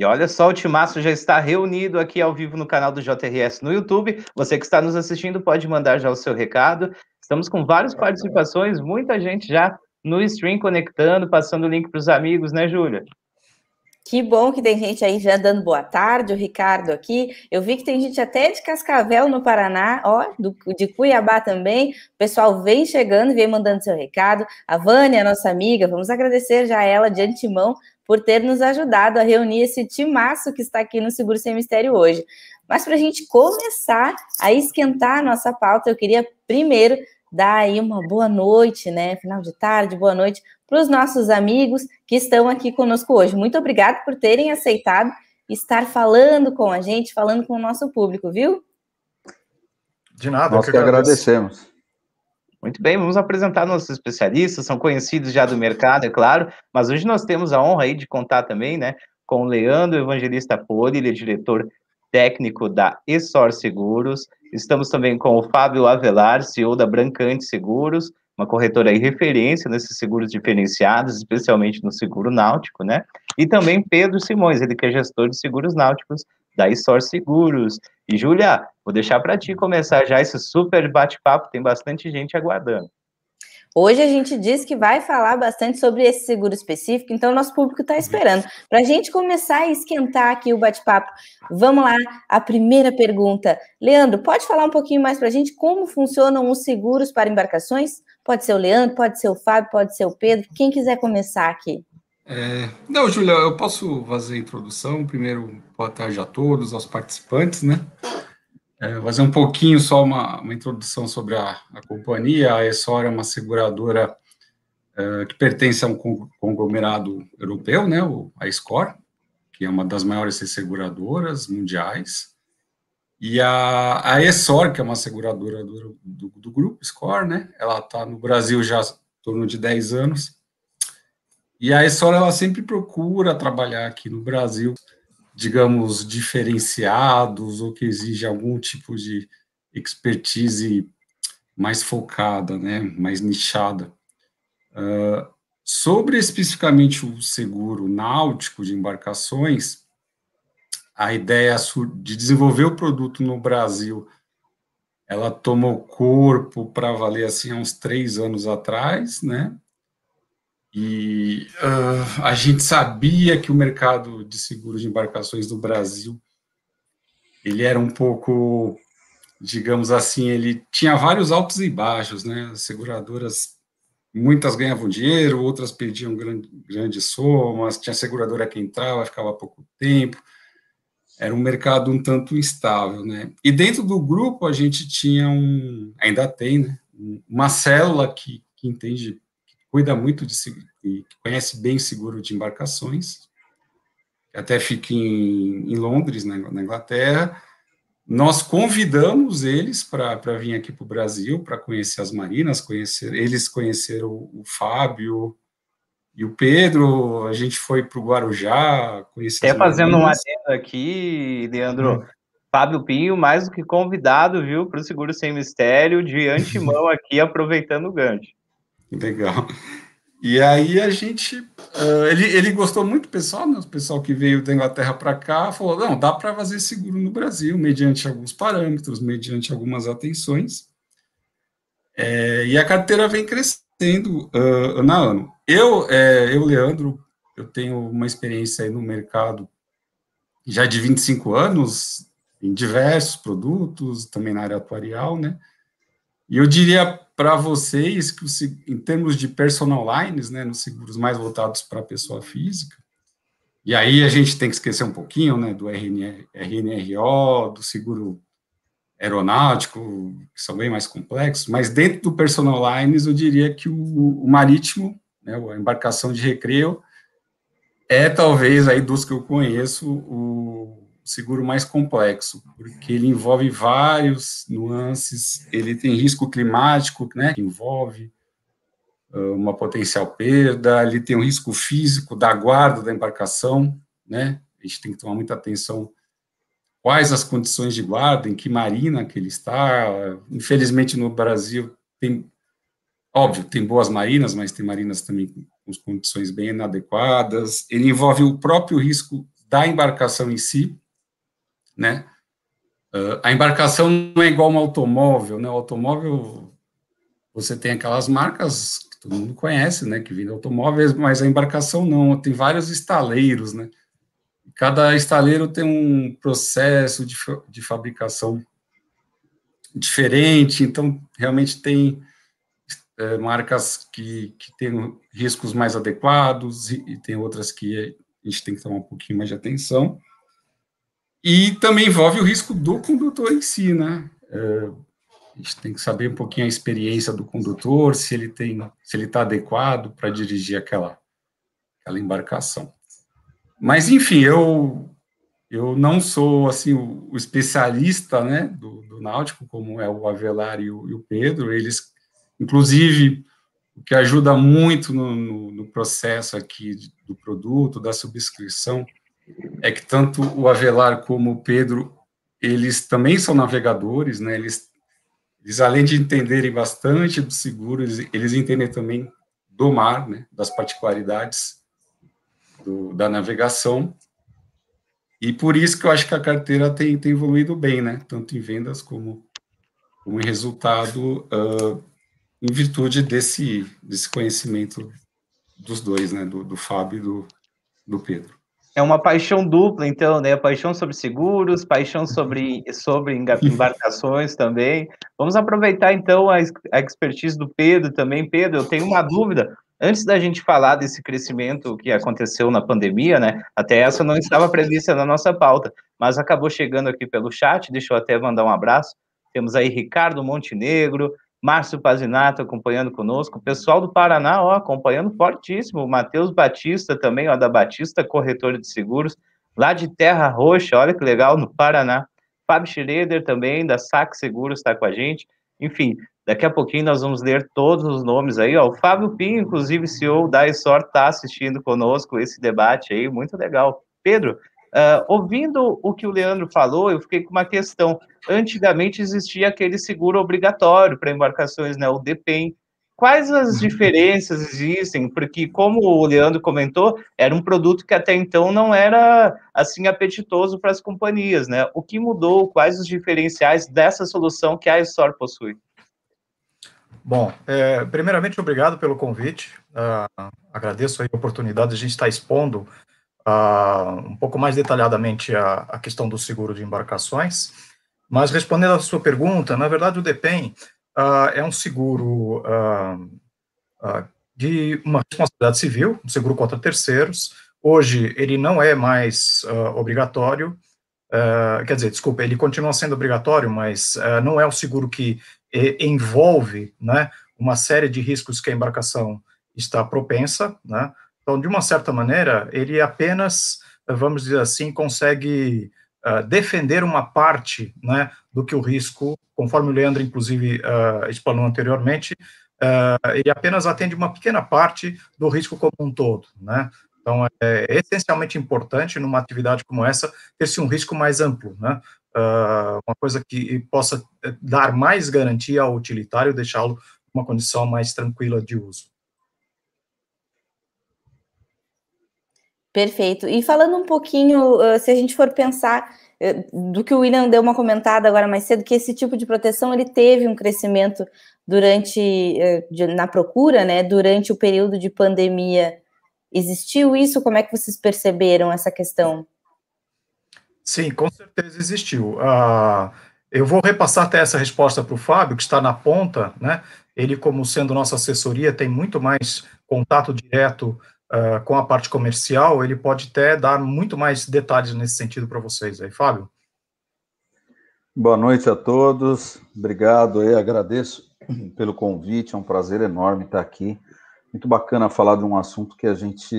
E olha só, o Timaço já está reunido aqui ao vivo no canal do JRS no YouTube. Você que está nos assistindo pode mandar já o seu recado. Estamos com várias participações, muita gente já no stream conectando, passando o link para os amigos, né, Júlia? Que bom que tem gente aí já dando boa tarde, o Ricardo aqui. Eu vi que tem gente até de Cascavel, no Paraná, ó, do, de Cuiabá também. O pessoal vem chegando, vem mandando seu recado. A Vânia, nossa amiga, vamos agradecer já ela de antemão por ter nos ajudado a reunir esse timaço que está aqui no Seguro Sem Mistério hoje. Mas para a gente começar a esquentar a nossa pauta, eu queria primeiro dar aí uma boa noite, né? Final de tarde, boa noite para os nossos amigos que estão aqui conosco hoje. Muito obrigado por terem aceitado estar falando com a gente, falando com o nosso público, viu? De nada, nós que agradecemos. Muito bem, vamos apresentar nossos especialistas, são conhecidos já do mercado, é claro, mas hoje nós temos a honra aí de contar também, né, com o Leandro Evangelista Poli, ele é diretor técnico da Esor Seguros. Estamos também com o Fábio Avelar, CEO da Brancante Seguros, uma corretora e referência nesses seguros diferenciados, especialmente no seguro náutico, né? E também Pedro Simões, ele que é gestor de seguros náuticos da Store Seguros. E, Júlia, vou deixar para ti começar já esse super bate-papo, tem bastante gente aguardando. Hoje a gente diz que vai falar bastante sobre esse seguro específico, então nosso público está esperando. Para a gente começar a esquentar aqui o bate-papo, vamos lá, a primeira pergunta. Leandro, pode falar um pouquinho mais para a gente como funcionam os seguros para embarcações? Pode ser o Leandro, pode ser o Fábio, pode ser o Pedro, quem quiser começar aqui. É, não, Júlia, eu posso fazer a introdução. Primeiro, boa tarde a todos, aos participantes, né? É, fazer um pouquinho só uma, uma introdução sobre a, a, companhia. A Essor é uma seguradora é, que pertence a um conglomerado europeu, né? O, a Score, que é uma das maiores seguradoras mundiais. E a, a Essor, que é uma seguradora do, do, do grupo Score, né? Ela está no Brasil já em torno de 10 anos e a Essora ela sempre procura trabalhar aqui no Brasil, digamos, diferenciados ou que exige algum tipo de expertise mais focada, né, mais nichada. Uh, sobre especificamente o seguro náutico de embarcações, a ideia de desenvolver o produto no Brasil, ela tomou corpo para valer assim há uns três anos atrás, né? E uh, a gente sabia que o mercado de seguros de embarcações do Brasil ele era um pouco, digamos assim, ele tinha vários altos e baixos, né? As seguradoras, muitas ganhavam dinheiro, outras perdiam grande, grandes somas, tinha seguradora que entrava, ficava pouco tempo. Era um mercado um tanto instável, né? E dentro do grupo a gente tinha um, ainda tem, né? Uma célula que, que entende cuida muito de e conhece bem seguro de embarcações, até fica em, em Londres, na, na Inglaterra. Nós convidamos eles para vir aqui para o Brasil, para conhecer as marinas, conhecer, eles conheceram o, o Fábio, e o Pedro, a gente foi para o Guarujá, conhecer. Até fazendo um adendo aqui, Leandro. Hum. Fábio Pinho, mais do que convidado, viu, para o Seguro Sem Mistério, de antemão aqui, aproveitando o gancho. Legal. E aí a gente, uh, ele, ele gostou muito do pessoal, né? O pessoal que veio da Inglaterra para cá falou, não, dá para fazer seguro no Brasil, mediante alguns parâmetros, mediante algumas atenções. É, e a carteira vem crescendo uh, ano a ano. Eu, é, eu, Leandro, eu tenho uma experiência aí no mercado já de 25 anos, em diversos produtos, também na área atuarial, né? E eu diria para vocês, que em termos de personal lines, né, nos seguros mais voltados para a pessoa física, e aí a gente tem que esquecer um pouquinho, né, do RNR, RNRO, do seguro aeronáutico, que são bem mais complexos, mas dentro do personal lines, eu diria que o, o marítimo, né, a embarcação de recreio, é talvez aí dos que eu conheço o seguro mais complexo, porque ele envolve vários nuances, ele tem risco climático, né, que envolve ah, uma potencial perda, ele tem o um risco físico da guarda da embarcação, né, a gente tem que tomar muita atenção quais as condições de guarda, em que marina que ele está, infelizmente no Brasil tem, óbvio, tem boas marinas, mas tem marinas também com condições bem inadequadas, ele envolve o próprio risco da embarcação em si, né? Uh, a embarcação não é igual um automóvel, né? O automóvel você tem aquelas marcas que todo mundo conhece, né? Que vende automóveis, mas a embarcação não. Tem vários estaleiros, né? Cada estaleiro tem um processo de, de fabricação diferente, então realmente tem é, marcas que, que têm riscos mais adequados e, e tem outras que a gente tem que tomar um pouquinho mais de atenção. E também envolve o risco do condutor em si, né? É, a gente tem que saber um pouquinho a experiência do condutor, se ele tem, se ele está adequado para dirigir aquela, aquela embarcação. Mas enfim, eu eu não sou assim o, o especialista, né, do, do, náutico como é o Avelar e o, e o, Pedro. Eles, inclusive, o que ajuda muito no, no, no processo aqui do produto, da subscrição, é que tanto o Avelar como o Pedro, eles também são navegadores, né? Eles, eles além de entenderem bastante do seguro, eles, eles entendem também do mar, né? Das particularidades do, da navegação. E por isso que eu acho que a carteira tem, tem evoluído bem, né? Tanto em vendas como, como em resultado, uh, em virtude desse, desse conhecimento dos dois, né? Do, do Fábio e do, do Pedro é uma paixão dupla, então, né? Paixão sobre seguros, paixão sobre, sobre embarcações também. Vamos aproveitar, então, a, a expertise do Pedro também. Pedro, eu tenho uma dúvida. Antes da gente falar desse crescimento que aconteceu na pandemia, né? Até essa não estava prevista na nossa pauta, mas acabou chegando aqui pelo chat. Deixa eu até mandar um abraço. Temos aí Ricardo Montenegro, Márcio Pazinato acompanhando conosco, o pessoal do Paraná, ó, acompanhando fortíssimo, Matheus Batista também, ó, da Batista Corretora de Seguros, lá de Terra Roxa, olha que legal, no Paraná. Fábio Schroeder também, da Sac Seguros, está com a gente. Enfim, daqui a pouquinho nós vamos ler todos os nomes aí, ó. O Fábio Pinho, inclusive, CEO da ESOR, está assistindo conosco esse debate aí, muito legal. Pedro, Uh, ouvindo o que o Leandro falou, eu fiquei com uma questão. Antigamente existia aquele seguro obrigatório para embarcações, né, o DPEM. Quais as uhum. diferenças existem? Porque, como o Leandro comentou, era um produto que até então não era assim apetitoso para as companhias, né? O que mudou? Quais os diferenciais dessa solução que a Estor possui? Bom, é, primeiramente, obrigado pelo convite. Uh, agradeço a oportunidade de a gente estar expondo a, um pouco mais detalhadamente a, a questão do seguro de embarcações, mas respondendo à sua pergunta, na verdade o DEPEN Uh, é um seguro uh, uh, de uma responsabilidade civil, um seguro contra terceiros. Hoje ele não é mais obrigatório, quer dizer, desculpa, ele continua sendo obrigatório, mas não é um seguro que eh, envolve né, uma série de riscos que a embarcação está propensa, né, então, de uma certa maneira, ele apenas, vamos dizer assim, consegue uh, defender uma parte né, do que o risco, conforme o Leandro, inclusive, uh, explanou anteriormente, uh, ele apenas atende uma pequena parte do risco como um todo. Né? Então, é essencialmente importante numa atividade como essa ter-se um risco mais amplo, né? Uh, uma coisa que possa eh, dar mais garantia ao utilitário, deixá-lo uma condição mais tranquila de uso. Perfeito. E falando um pouquinho, ah, se a gente for pensar eh, do que o William deu uma comentada agora mais cedo, que esse tipo de proteção ele teve um crescimento durante eh, na procura, né? Durante o período de pandemia, existiu isso? Como é que vocês perceberam essa questão? Sim, com certeza existiu. Uh, eu vou repassar até essa resposta para o Fábio, que está na ponta, né? Ele, como sendo nossa assessoria, tem muito mais contato direto uh, com a parte comercial, ele pode até dar muito mais detalhes nesse sentido para vocês aí, Fábio. Boa noite a todos, obrigado e agradeço pelo convite, é um prazer enorme estar aqui. Muito bacana falar de um assunto que a gente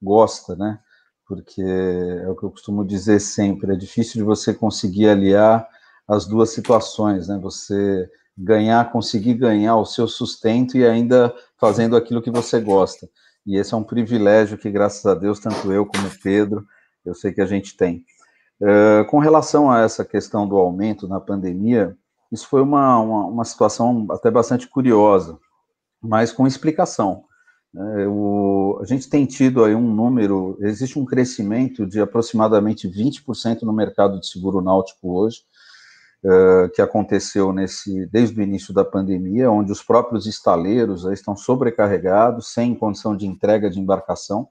gosta, né? Porque é o que eu costumo dizer sempre, é difícil de você conseguir aliar as duas situações, né? Você ganhar, conseguir ganhar o seu sustento e ainda fazendo aquilo que você gosta. E esse é um privilégio que, graças a Deus, tanto eu como Pedro, eu sei que a gente tem. Uh, com relação a essa questão do aumento na pandemia, isso foi uma, uma, uma situação até bastante curiosa, mas com explicação. Uh, o, a gente tem tido aí um número, existe um crescimento de aproximadamente 20% no mercado de seguro náutico hoje, eh, que aconteceu nesse desde o início da pandemia, onde os próprios estaleiros estão sobrecarregados, sem condição de entrega de embarcação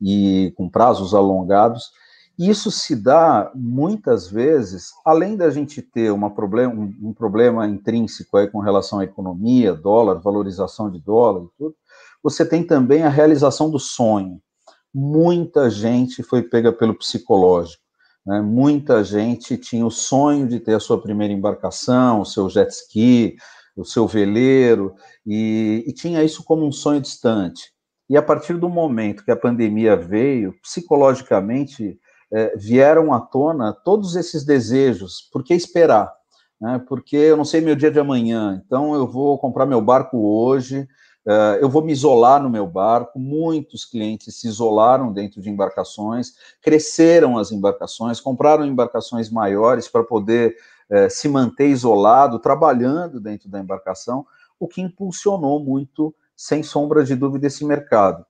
e com prazos alongados. Isso se dá muitas vezes, além da gente ter problema, um, um, problema intrínseco aí com relação à economia, dólar, valorização de dólar e tudo, você tem também a realização do sonho. Muita gente foi pega pelo psicológico. Né? Muita gente tinha o sonho de ter a sua primeira embarcação, o seu jet ski, o seu veleiro, e, e tinha isso como um sonho distante. E a partir do momento que a pandemia veio, psicologicamente é, vieram à tona todos esses desejos. Por que esperar? Né? Porque eu não sei meu dia de amanhã, então eu vou comprar meu barco hoje, Uh, eu vou me isolar no meu barco. Muitos clientes se isolaram dentro de embarcações, cresceram as embarcações, compraram embarcações maiores para poder uh, se manter isolado, trabalhando dentro da embarcação, o que impulsionou muito, sem sombra de dúvida, esse mercado.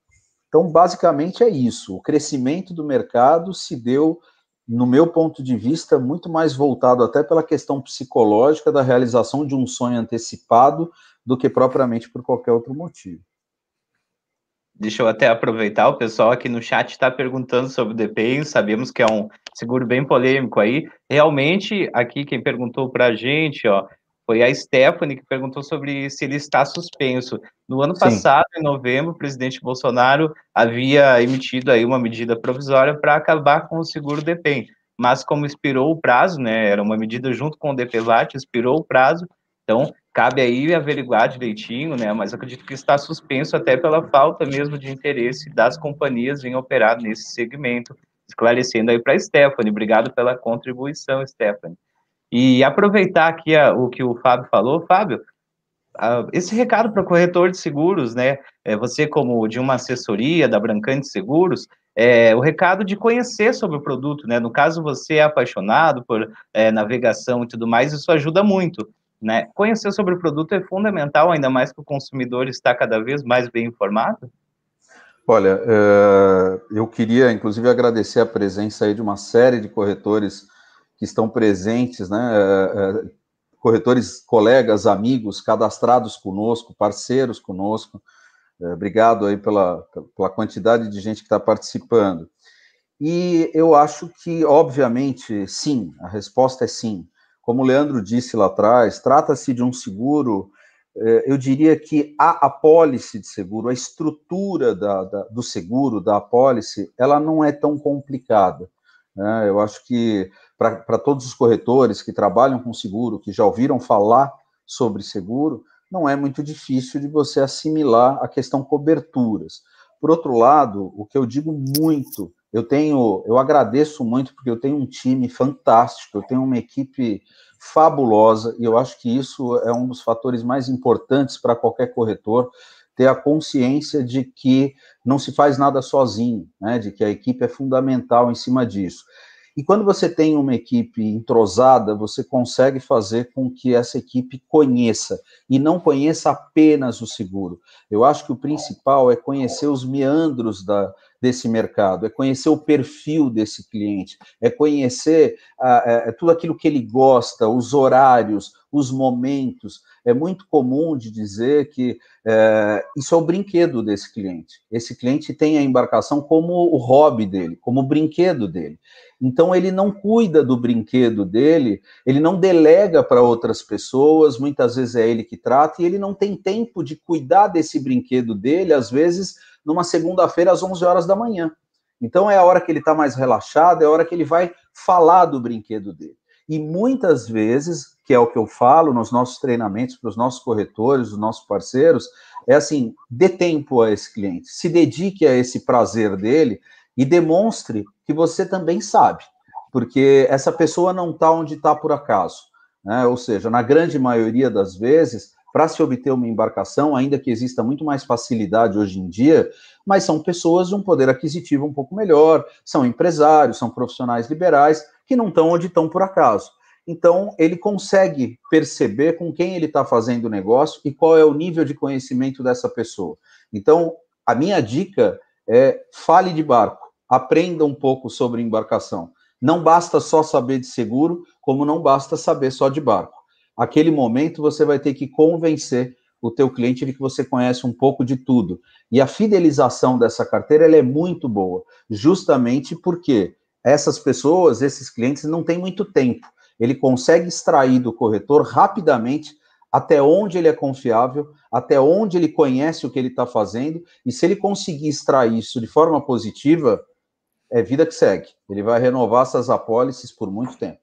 Então, basicamente é isso. O crescimento do mercado se deu, no meu ponto de vista, muito mais voltado até pela questão psicológica da realização de um sonho antecipado do que propriamente por qualquer outro motivo. Deixa eu até aproveitar, o pessoal aqui no chat está perguntando sobre o DPI, sabemos que é um seguro bem polêmico aí. Realmente, aqui quem perguntou para a gente, ó, foi a Stephanie que perguntou sobre se ele está suspenso. No ano Sim. passado, em novembro, o presidente Bolsonaro havia emitido aí uma medida provisória para acabar com o seguro DPEM, mas como expirou o prazo, né, era uma medida junto com o DPVAT, expirou o prazo, então cabe aí averiguar direitinho, né? Mas acredito que está suspenso até pela falta mesmo de interesse das companhias em operar nesse segmento. Esclarecendo aí para Stephanie, obrigado pela contribuição, Stephanie. E aproveitar aqui a, o que o Fábio falou, Fábio, a, esse recado para o corretor de seguros, né? É, você, como de uma assessoria da Brancante Seguros, é, o recado de conhecer sobre o produto, né? No caso, você é apaixonado por é, navegação e tudo mais, isso ajuda muito. Né? Conhecer sobre o produto é fundamental, ainda mais que o consumidor está cada vez mais bem informado? Olha, é, eu queria inclusive agradecer a presença aí de uma série de corretores que estão presentes, né? É, é, corretores, colegas, amigos, cadastrados conosco, parceiros conosco. Obrigado aí pela, pela quantidade de gente que está participando. E eu acho que, obviamente, sim, a resposta é sim. Como o Leandro disse lá atrás, trata-se de um seguro, é, eu diria que a apólice de seguro, a estrutura da, da, do seguro, da apólice, ela não é tão complicada. Né? Eu acho que para todos os corretores que trabalham com seguro, que já ouviram falar sobre seguro, não é muito difícil de você assimilar a questão coberturas. Por outro lado, o que eu digo muito eu tenho, eu agradeço muito porque eu tenho um time fantástico, eu tenho uma equipe fabulosa e eu acho que isso é um dos fatores mais importantes para qualquer corretor ter a consciência de que não se faz nada sozinho, né? De que a equipe é fundamental em cima disso. E quando você tem uma equipe entrosada, você consegue fazer com que essa equipe conheça e não conheça apenas o seguro. Eu acho que o principal é conhecer os meandros da, desse mercado, é conhecer o perfil desse cliente, é conhecer ah, é, é tudo aquilo que ele gosta, os horários, os momentos. É muito comum de dizer que é, isso é o brinquedo desse cliente. Esse cliente tem a embarcação como o hobby dele, como o brinquedo dele. Então ele não cuida do brinquedo dele, ele não delega para outras pessoas, muitas vezes é ele que trata e ele não tem tempo de cuidar desse brinquedo dele, às vezes numa segunda-feira às 11 horas da manhã. Então é a hora que ele está mais relaxado, é a hora que ele vai falar do brinquedo dele. E muitas vezes que é o que eu falo nos nossos treinamentos para os nossos corretores, os nossos parceiros, é assim, dê tempo a esse cliente, se dedique a esse prazer dele e demonstre que você também sabe, porque essa pessoa não está onde está por acaso. Né? Ou seja, na grande maioria das vezes, para se obter uma embarcação, ainda que exista muito mais facilidade hoje em dia, mas são pessoas de um poder aquisitivo um pouco melhor, são empresários, são profissionais liberais que não estão onde estão por acaso. Então, ele consegue perceber com quem ele está fazendo o negócio e qual é o nível de conhecimento dessa pessoa. Então, a minha dica é fale de barco, aprenda um pouco sobre embarcação. Não basta só saber de seguro, como não basta saber só de barco. Aquele momento você vai ter que convencer o teu cliente de que você conhece um pouco de tudo. E a fidelização dessa carteira é muito boa, justamente porque essas pessoas, esses clientes, não têm muito tempo ele consegue extrair do corretor rapidamente até onde ele é confiável, até onde ele conhece o que ele está fazendo, e se ele conseguir extrair isso de forma positiva, é vida que segue. Ele vai renovar essas apólices por muito tempo.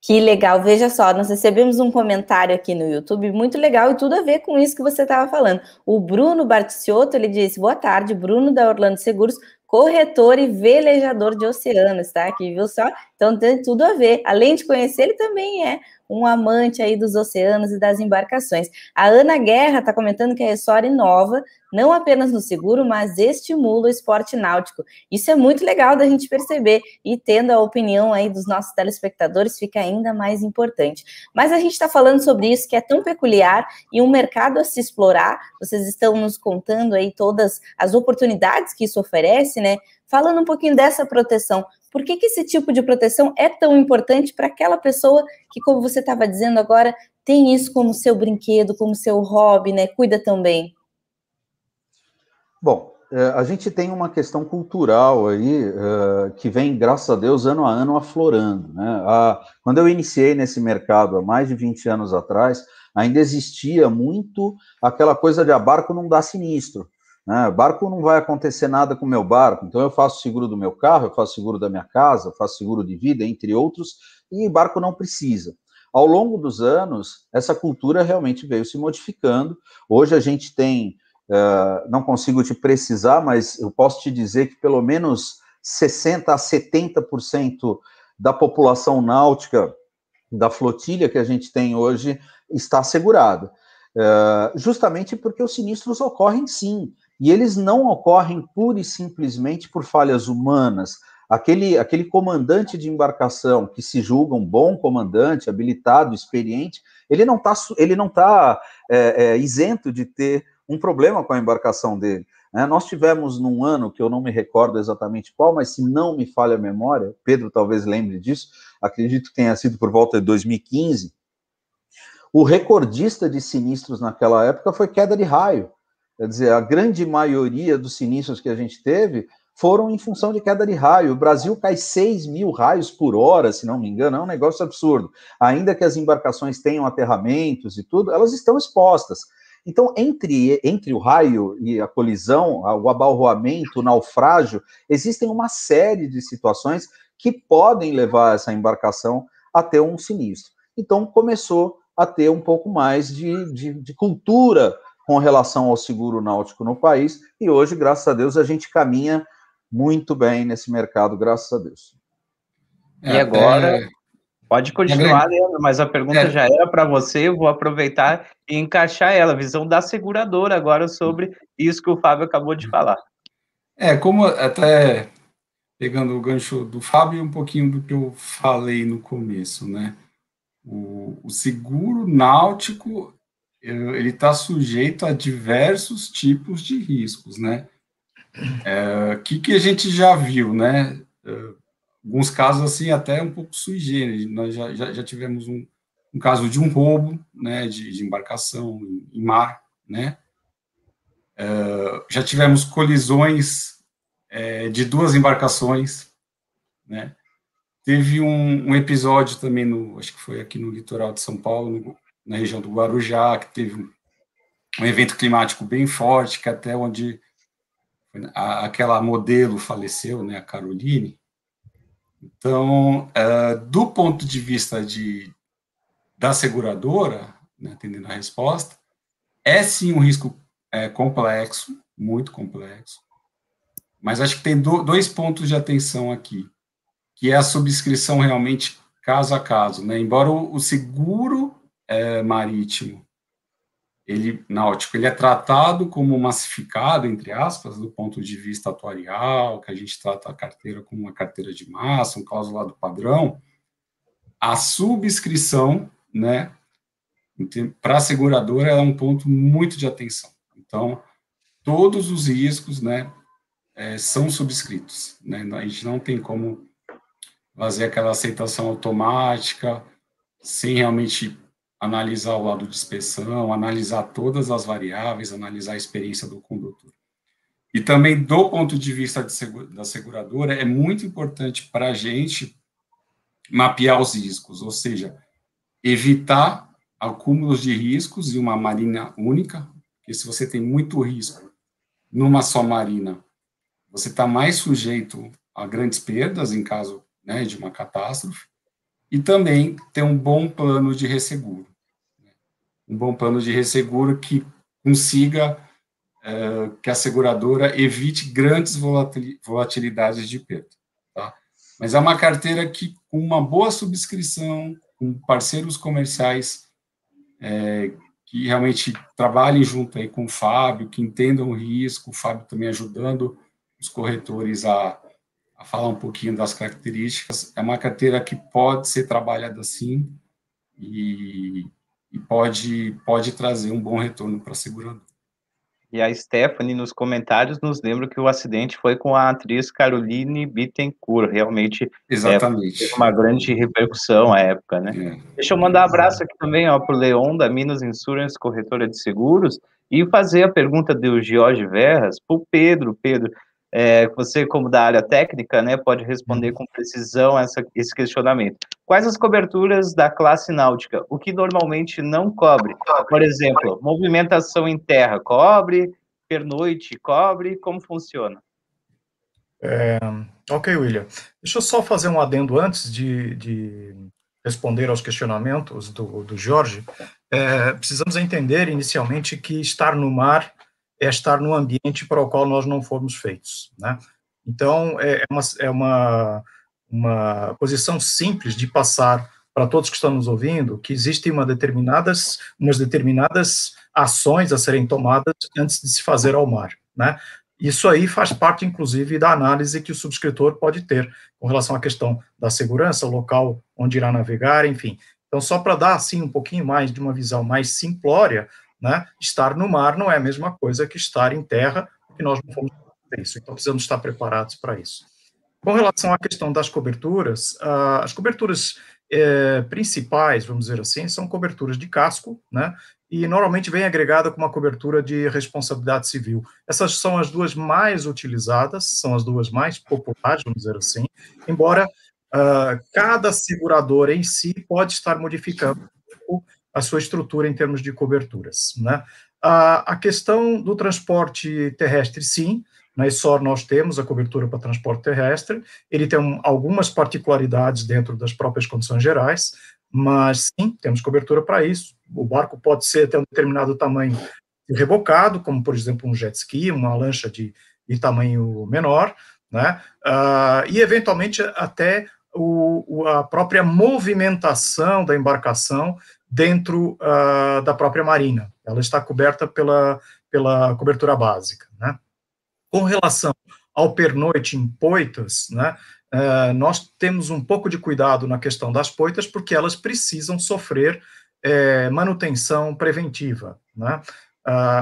Que legal, veja só, nós recebemos um comentário aqui no YouTube muito legal e tudo a ver com isso que você estava falando. O Bruno Barticioto, ele disse, boa tarde, Bruno da Orlando Seguros, corretor e velejador de oceanos, tá? Aqui, viu só? Então tem tudo a ver. Além de conhecer, ele também é um amante aí dos oceanos e das embarcações. A Ana Guerra está comentando que a Ressora inova não apenas no seguro, mas estimula o esporte náutico. Isso é muito legal da gente perceber e tendo a opinião aí dos nossos telespectadores fica ainda mais importante. Mas a gente está falando sobre isso que é tão peculiar e um mercado a se explorar. Vocês estão nos contando aí todas as oportunidades que isso oferece, né? Falando um pouquinho dessa proteção, por que, que esse tipo de proteção é tão importante para aquela pessoa que, como você estava dizendo agora, tem isso como seu brinquedo, como seu hobby, né? Cuida também. Bom, eh, a gente tem uma questão cultural aí eh, que vem, graças a Deus, ano a ano aflorando. Né? quando eu iniciei nesse mercado há mais de 20 anos atrás, ainda existia muito aquela coisa de abarco não dá sinistro. Né? Barco não vai acontecer nada com o meu barco, então eu faço seguro do meu carro, eu faço seguro da minha casa, eu faço seguro de vida, entre outros, e barco não precisa. Ao longo dos anos, essa cultura realmente veio se modificando. Hoje a gente tem, uh, não consigo te precisar, mas eu posso te dizer que pelo menos 60% a 70% da população náutica da flotilha que a gente tem hoje está assegurada. Uh, justamente porque os sinistros ocorrem sim. E eles não ocorrem pura e simplesmente por falhas humanas. Aquele, aquele comandante de embarcação que se julga um bom comandante, habilitado, experiente, ele não está ele não tá, é, é, isento de ter um problema com a embarcação dele. Né? nós tivemos num ano que eu não me recordo exatamente qual, mas se não me falha a memória, Pedro talvez lembre disso, acredito que tenha sido por volta de 2015. O recordista de sinistros naquela época foi queda de raio. Quer dizer, a grande maioria dos sinistros que a gente teve foram em função de queda de raio. O Brasil cai 6 mil raios por hora, se não me engano, é um negócio absurdo. Ainda que as embarcações tenham aterramentos e tudo, elas estão expostas. Então, entre, entre o raio e a colisão, o abalroamento, o naufrágio, existem uma série de situações que podem levar essa embarcação a ter um sinistro. Então, começou a ter um pouco mais de, de, de cultura com relação ao seguro náutico no país. E hoje, graças a Deus, a gente caminha muito bem nesse mercado, graças a Deus. e é, agora. É, pode continuar, Leandro, mas a pergunta é. já era para você, eu vou aproveitar e encaixar ela, visão da seguradora agora sobre isso que o Fábio acabou de falar. É, como até pegando o gancho do Fábio e um pouquinho do que eu falei no começo, né? O, o seguro náutico ele está sujeito a diversos tipos de riscos, né? É, o é, que, que a gente já viu, né? É, alguns casos, assim, até um pouco sui generis. Nós já, já, já tivemos um, um, caso de um roubo, né, de, de embarcação em, mar, né? É, já tivemos colisões é, de duas embarcações, né? Teve um, um, episódio também, no, acho que foi aqui no litoral de São Paulo, na região do Guarujá, que teve um evento climático bem forte, que até onde a, aquela modelo faleceu, né, a Caroline. Então, uh, do ponto de vista de, da seguradora, né, atendendo a resposta, é sim um risco é, complexo, muito complexo, mas acho que tem do, dois pontos de atenção aqui, que é a subscrição realmente caso a caso, né? Embora o, o seguro é, marítimo, ele náutico, ele é tratado como massificado, entre aspas, do ponto de vista atuarial, que a gente trata a carteira como uma carteira de massa, um clausulado padrão, a subscrição, né, para a seguradora é um ponto muito de atenção. Então, todos os riscos, né, é, são subscritos, né, a gente não tem como fazer aquela aceitação automática, sem realmente analisar o lado de inspeção, analisar todas as variáveis, analisar a experiência do condutor. E também, do ponto de vista de da seguradora, é muito importante para a gente mapear os riscos, ou seja, evitar acúmulos de riscos e uma marina única, porque se você tem muito risco numa só marina, você está mais sujeito a grandes perdas em caso né, de uma catástrofe, e também ter um bom plano de resseguro um bom plano de resseguro que consiga é, que a seguradora evite grandes volatilidades de perda. Tá? Mas é uma carteira que, com uma boa subscrição, com parceiros comerciais é, que realmente trabalhem junto aí com o Fábio, que entendam o risco, o Fábio também ajudando os corretores a, a falar um pouquinho das características. É uma carteira que pode ser trabalhada assim e e pode, pode trazer um bom retorno para a seguradora. E a Stephanie, nos comentários, nos lembra que o acidente foi com a atriz Caroline Bittencourt. Realmente é, Exatamente. É, teve uma grande repercussão à época, né? É. Deixa eu mandar um abraço aqui também para o Leon, da Minas Insurance, corretora de seguros, e fazer a pergunta do Jorge Verras para o Pedro. Pedro, é, você, como da área técnica, né, pode responder uhum. com precisão essa, esse questionamento. Quais as coberturas da classe náutica? O que normalmente não cobre? Por exemplo, movimentação em terra cobre, pernoite cobre, como funciona? É, ok, William. Deixa eu só fazer um adendo antes de, de responder aos questionamentos do, do Jorge. É, precisamos entender inicialmente que estar no mar é estar num ambiente para o qual nós não fomos feitos, né? Então, é, é uma, é uma uma posição simples de passar para todos que estão nos ouvindo que existem uma determinadas, umas determinadas ações a serem tomadas antes de se fazer ao mar, né? Isso aí faz parte, inclusive, da análise que o subscritor pode ter com relação à questão da segurança, o local onde irá navegar, enfim. Então, só para dar, assim, um pouquinho mais de uma visão mais simplória, né? Estar no mar não é a mesma coisa que estar em terra, porque nós não fomos fazer isso. Então, precisamos estar preparados para isso. Com relação à questão das coberturas, uh, as coberturas é, principais, vamos dizer assim, são coberturas de casco, né? E normalmente vem agregada com uma cobertura de responsabilidade civil. Essas são as duas mais utilizadas, são as duas mais populares, vamos dizer assim, embora uh, cada seguradora em si pode estar modificando a sua estrutura em termos de coberturas. Né? Uh, a questão do transporte terrestre, sim, na só nós temos a cobertura para transporte terrestre, ele tem algumas particularidades dentro das próprias condições gerais, mas sim, temos cobertura para isso. O barco pode ser até um determinado tamanho rebocado, como por exemplo um jet ski, uma lancha de, de tamanho menor, né? Uh, e eventualmente até o, a própria movimentação da embarcação dentro uh, da própria marina. Ela está coberta pela, pela cobertura básica, né? Com relação ao pernoite em poitas, né, eh, nós temos um pouco de cuidado na questão das poitas, porque elas precisam sofrer é, manutenção preventiva. Né?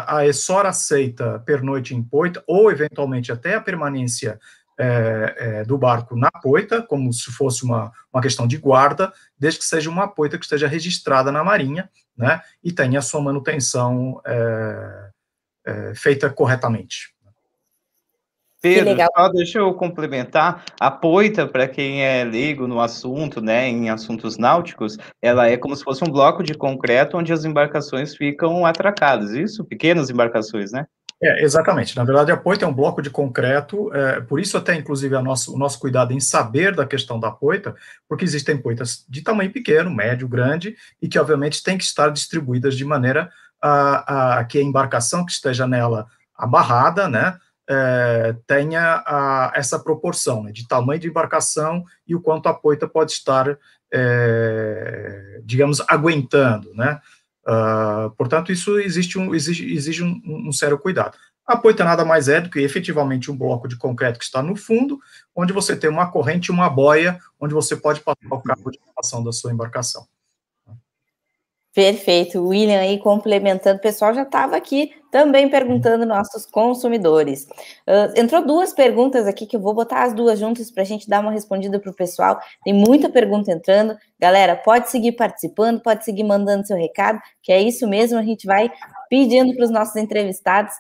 a ESOR aceita pernoite em poita, ou eventualmente até a permanência é, é, do barco na poita, como se fosse uma, uma questão de guarda, desde que seja uma poita que esteja registrada na Marinha, né, e tenha a sua manutenção feita corretamente. Pedro, só deixa eu complementar. A poita, para quem é leigo no assunto, né, em assuntos náuticos, ela é como se fosse um bloco de concreto onde as embarcações ficam atracadas. Isso, pequenas embarcações, né? É, exatamente. Na verdade, a poita é um bloco de concreto, é, por isso até, inclusive, a nosso, o nosso cuidado em saber da questão da poita, porque existem poitas de tamanho pequeno, médio, grande, e que, obviamente, têm que estar distribuídas de maneira a, a que a embarcação que esteja nela abarrada, né, é, tenha a, essa proporção né, de tamanho de embarcação e o quanto a poita pode estar, é, digamos, aguentando, né? Uh, portanto, isso existe um, exige, exige um, um, sério cuidado. A poita nada mais é do que efetivamente um bloco de concreto que está no fundo, onde você tem uma corrente e uma boia, onde você pode passar o cabo de natação da sua embarcação. Perfeito, William aí complementando, o pessoal já estava aqui também perguntando nossos consumidores. Uh, entrou duas perguntas aqui que eu vou botar as duas juntas para a gente dar uma respondida para o pessoal. Tem muita pergunta entrando. Galera, pode seguir participando, pode seguir mandando seu recado, que é isso mesmo, a gente vai pedindo para os nossos entrevistados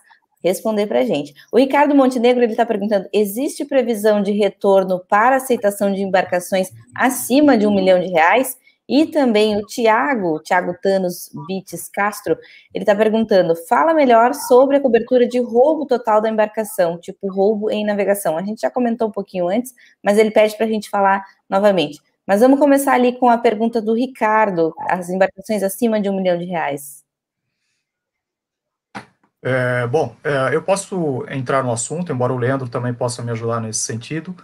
responder para a gente. O Ricardo Montenegro ele está perguntando: existe previsão de retorno para aceitação de embarcações acima de um milhão de reais? E também o Tiago, Tiago Thanos Bites Castro, ele está perguntando: fala melhor sobre a cobertura de roubo total da embarcação, tipo roubo em navegação. A gente já comentou um pouquinho antes, mas ele pede para a gente falar novamente. Mas vamos começar ali com a pergunta do Ricardo: as embarcações acima de um milhão de reais. É, bom, é, eu posso entrar no assunto, embora o Leandro também possa me ajudar nesse sentido.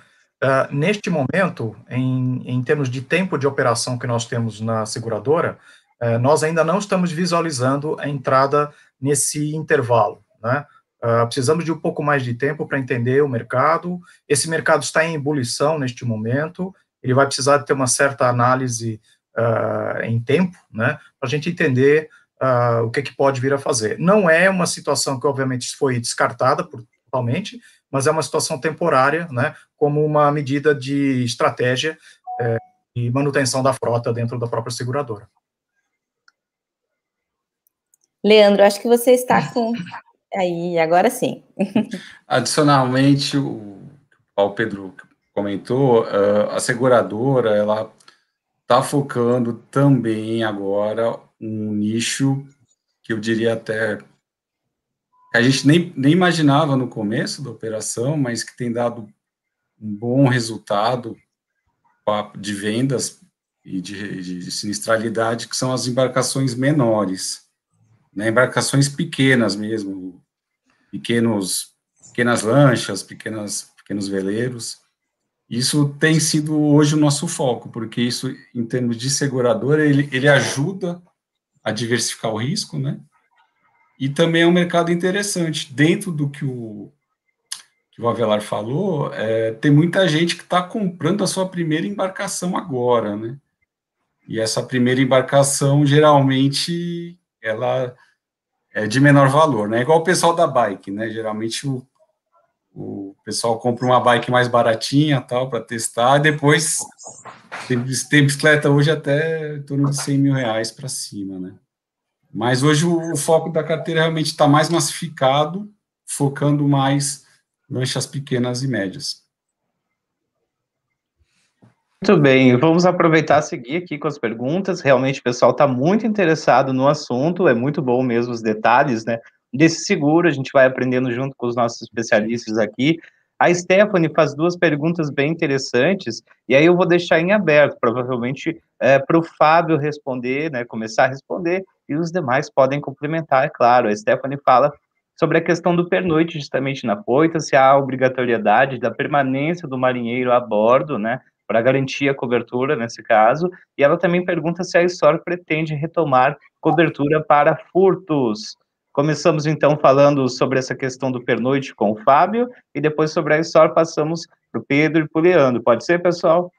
Ah, neste momento, em, em termos de tempo de operação que nós temos na seguradora, uh, nós ainda não estamos visualizando a entrada nesse intervalo. Né? Uh, precisamos de um pouco mais de tempo para entender o mercado. Esse mercado está em ebulição neste momento, ele vai precisar de ter uma certa análise ah, em tempo, né? para a gente entender o que, é que pode vir a fazer. Não é uma situação que, obviamente, foi descartada por, totalmente, mas é uma situação temporária, né, como uma medida de estratégia é, e manutenção da frota dentro da própria seguradora. Leandro, acho que você está com. Aí, agora sim. Adicionalmente, o o Pedro comentou, é, a seguradora, ela está focando também agora um nicho que eu diria até que a gente nem, nem imaginava no começo da operação, mas que tem dado um bom resultado de vendas e de, de sinistralidade, que são as embarcações menores, né, embarcações pequenas mesmo, pequenos, pequenas lanchas, pequenas, pequenos veleiros. Isso tem sido hoje o nosso foco, porque isso, em termos de seguradora, ele, ele ajuda a diversificar o risco, né? E também é um mercado interessante. Dentro do que o, que o Avelar falou, é, tem muita gente que está comprando a sua primeira embarcação agora, né? E essa primeira embarcação, geralmente, ela é de menor valor, né? Igual o pessoal da bike, né? Geralmente o, o pessoal compra uma bike mais baratinha, tal, para testar, e depois tem, tem bicicleta hoje até em torno de 100 mil reais para cima, né? Mas hoje o, o foco da carteira realmente está mais massificado, focando mais lanchas pequenas e médias. Muito bem, vamos aproveitar a seguir aqui com as perguntas. Realmente o pessoal está muito interessado no assunto, é muito bom mesmo os detalhes, né? Desse seguro, a gente vai aprendendo junto com os nossos especialistas aqui. A Stephanie faz duas perguntas bem interessantes, e aí eu vou deixar em aberto, provavelmente é, para o Fábio responder, né, começar a responder, e os demais podem complementar, é claro. A Stephanie fala sobre a questão do pernoite, justamente na poita, se há obrigatoriedade da permanência do marinheiro a bordo, né, para garantir a cobertura nesse caso, e ela também pergunta se a SOR pretende retomar cobertura para furtos. Começamos então falando sobre essa questão do pernoite com o Fábio e depois sobre a história passamos para o Pedro e para o Leandro. Pode ser, pessoal?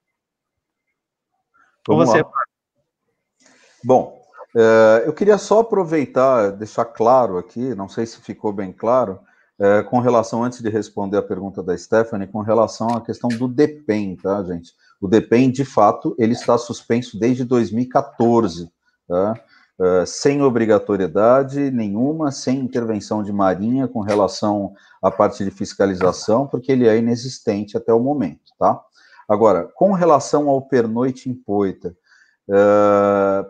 Vamos com você, lá. Fábio. Bom, eh, eu queria só aproveitar, deixar claro aqui, não sei se ficou bem claro, eh, com relação, antes de responder a pergunta da Stephanie, com relação à questão do DEPEN, tá, gente? O DEPEN, de fato, ele está suspenso desde 2014, tá? Uh, sem obrigatoriedade nenhuma, sem intervenção de Marinha com relação à parte de fiscalização, porque ele é inexistente até o momento, tá? Agora, com relação ao pernoite em poita, uh,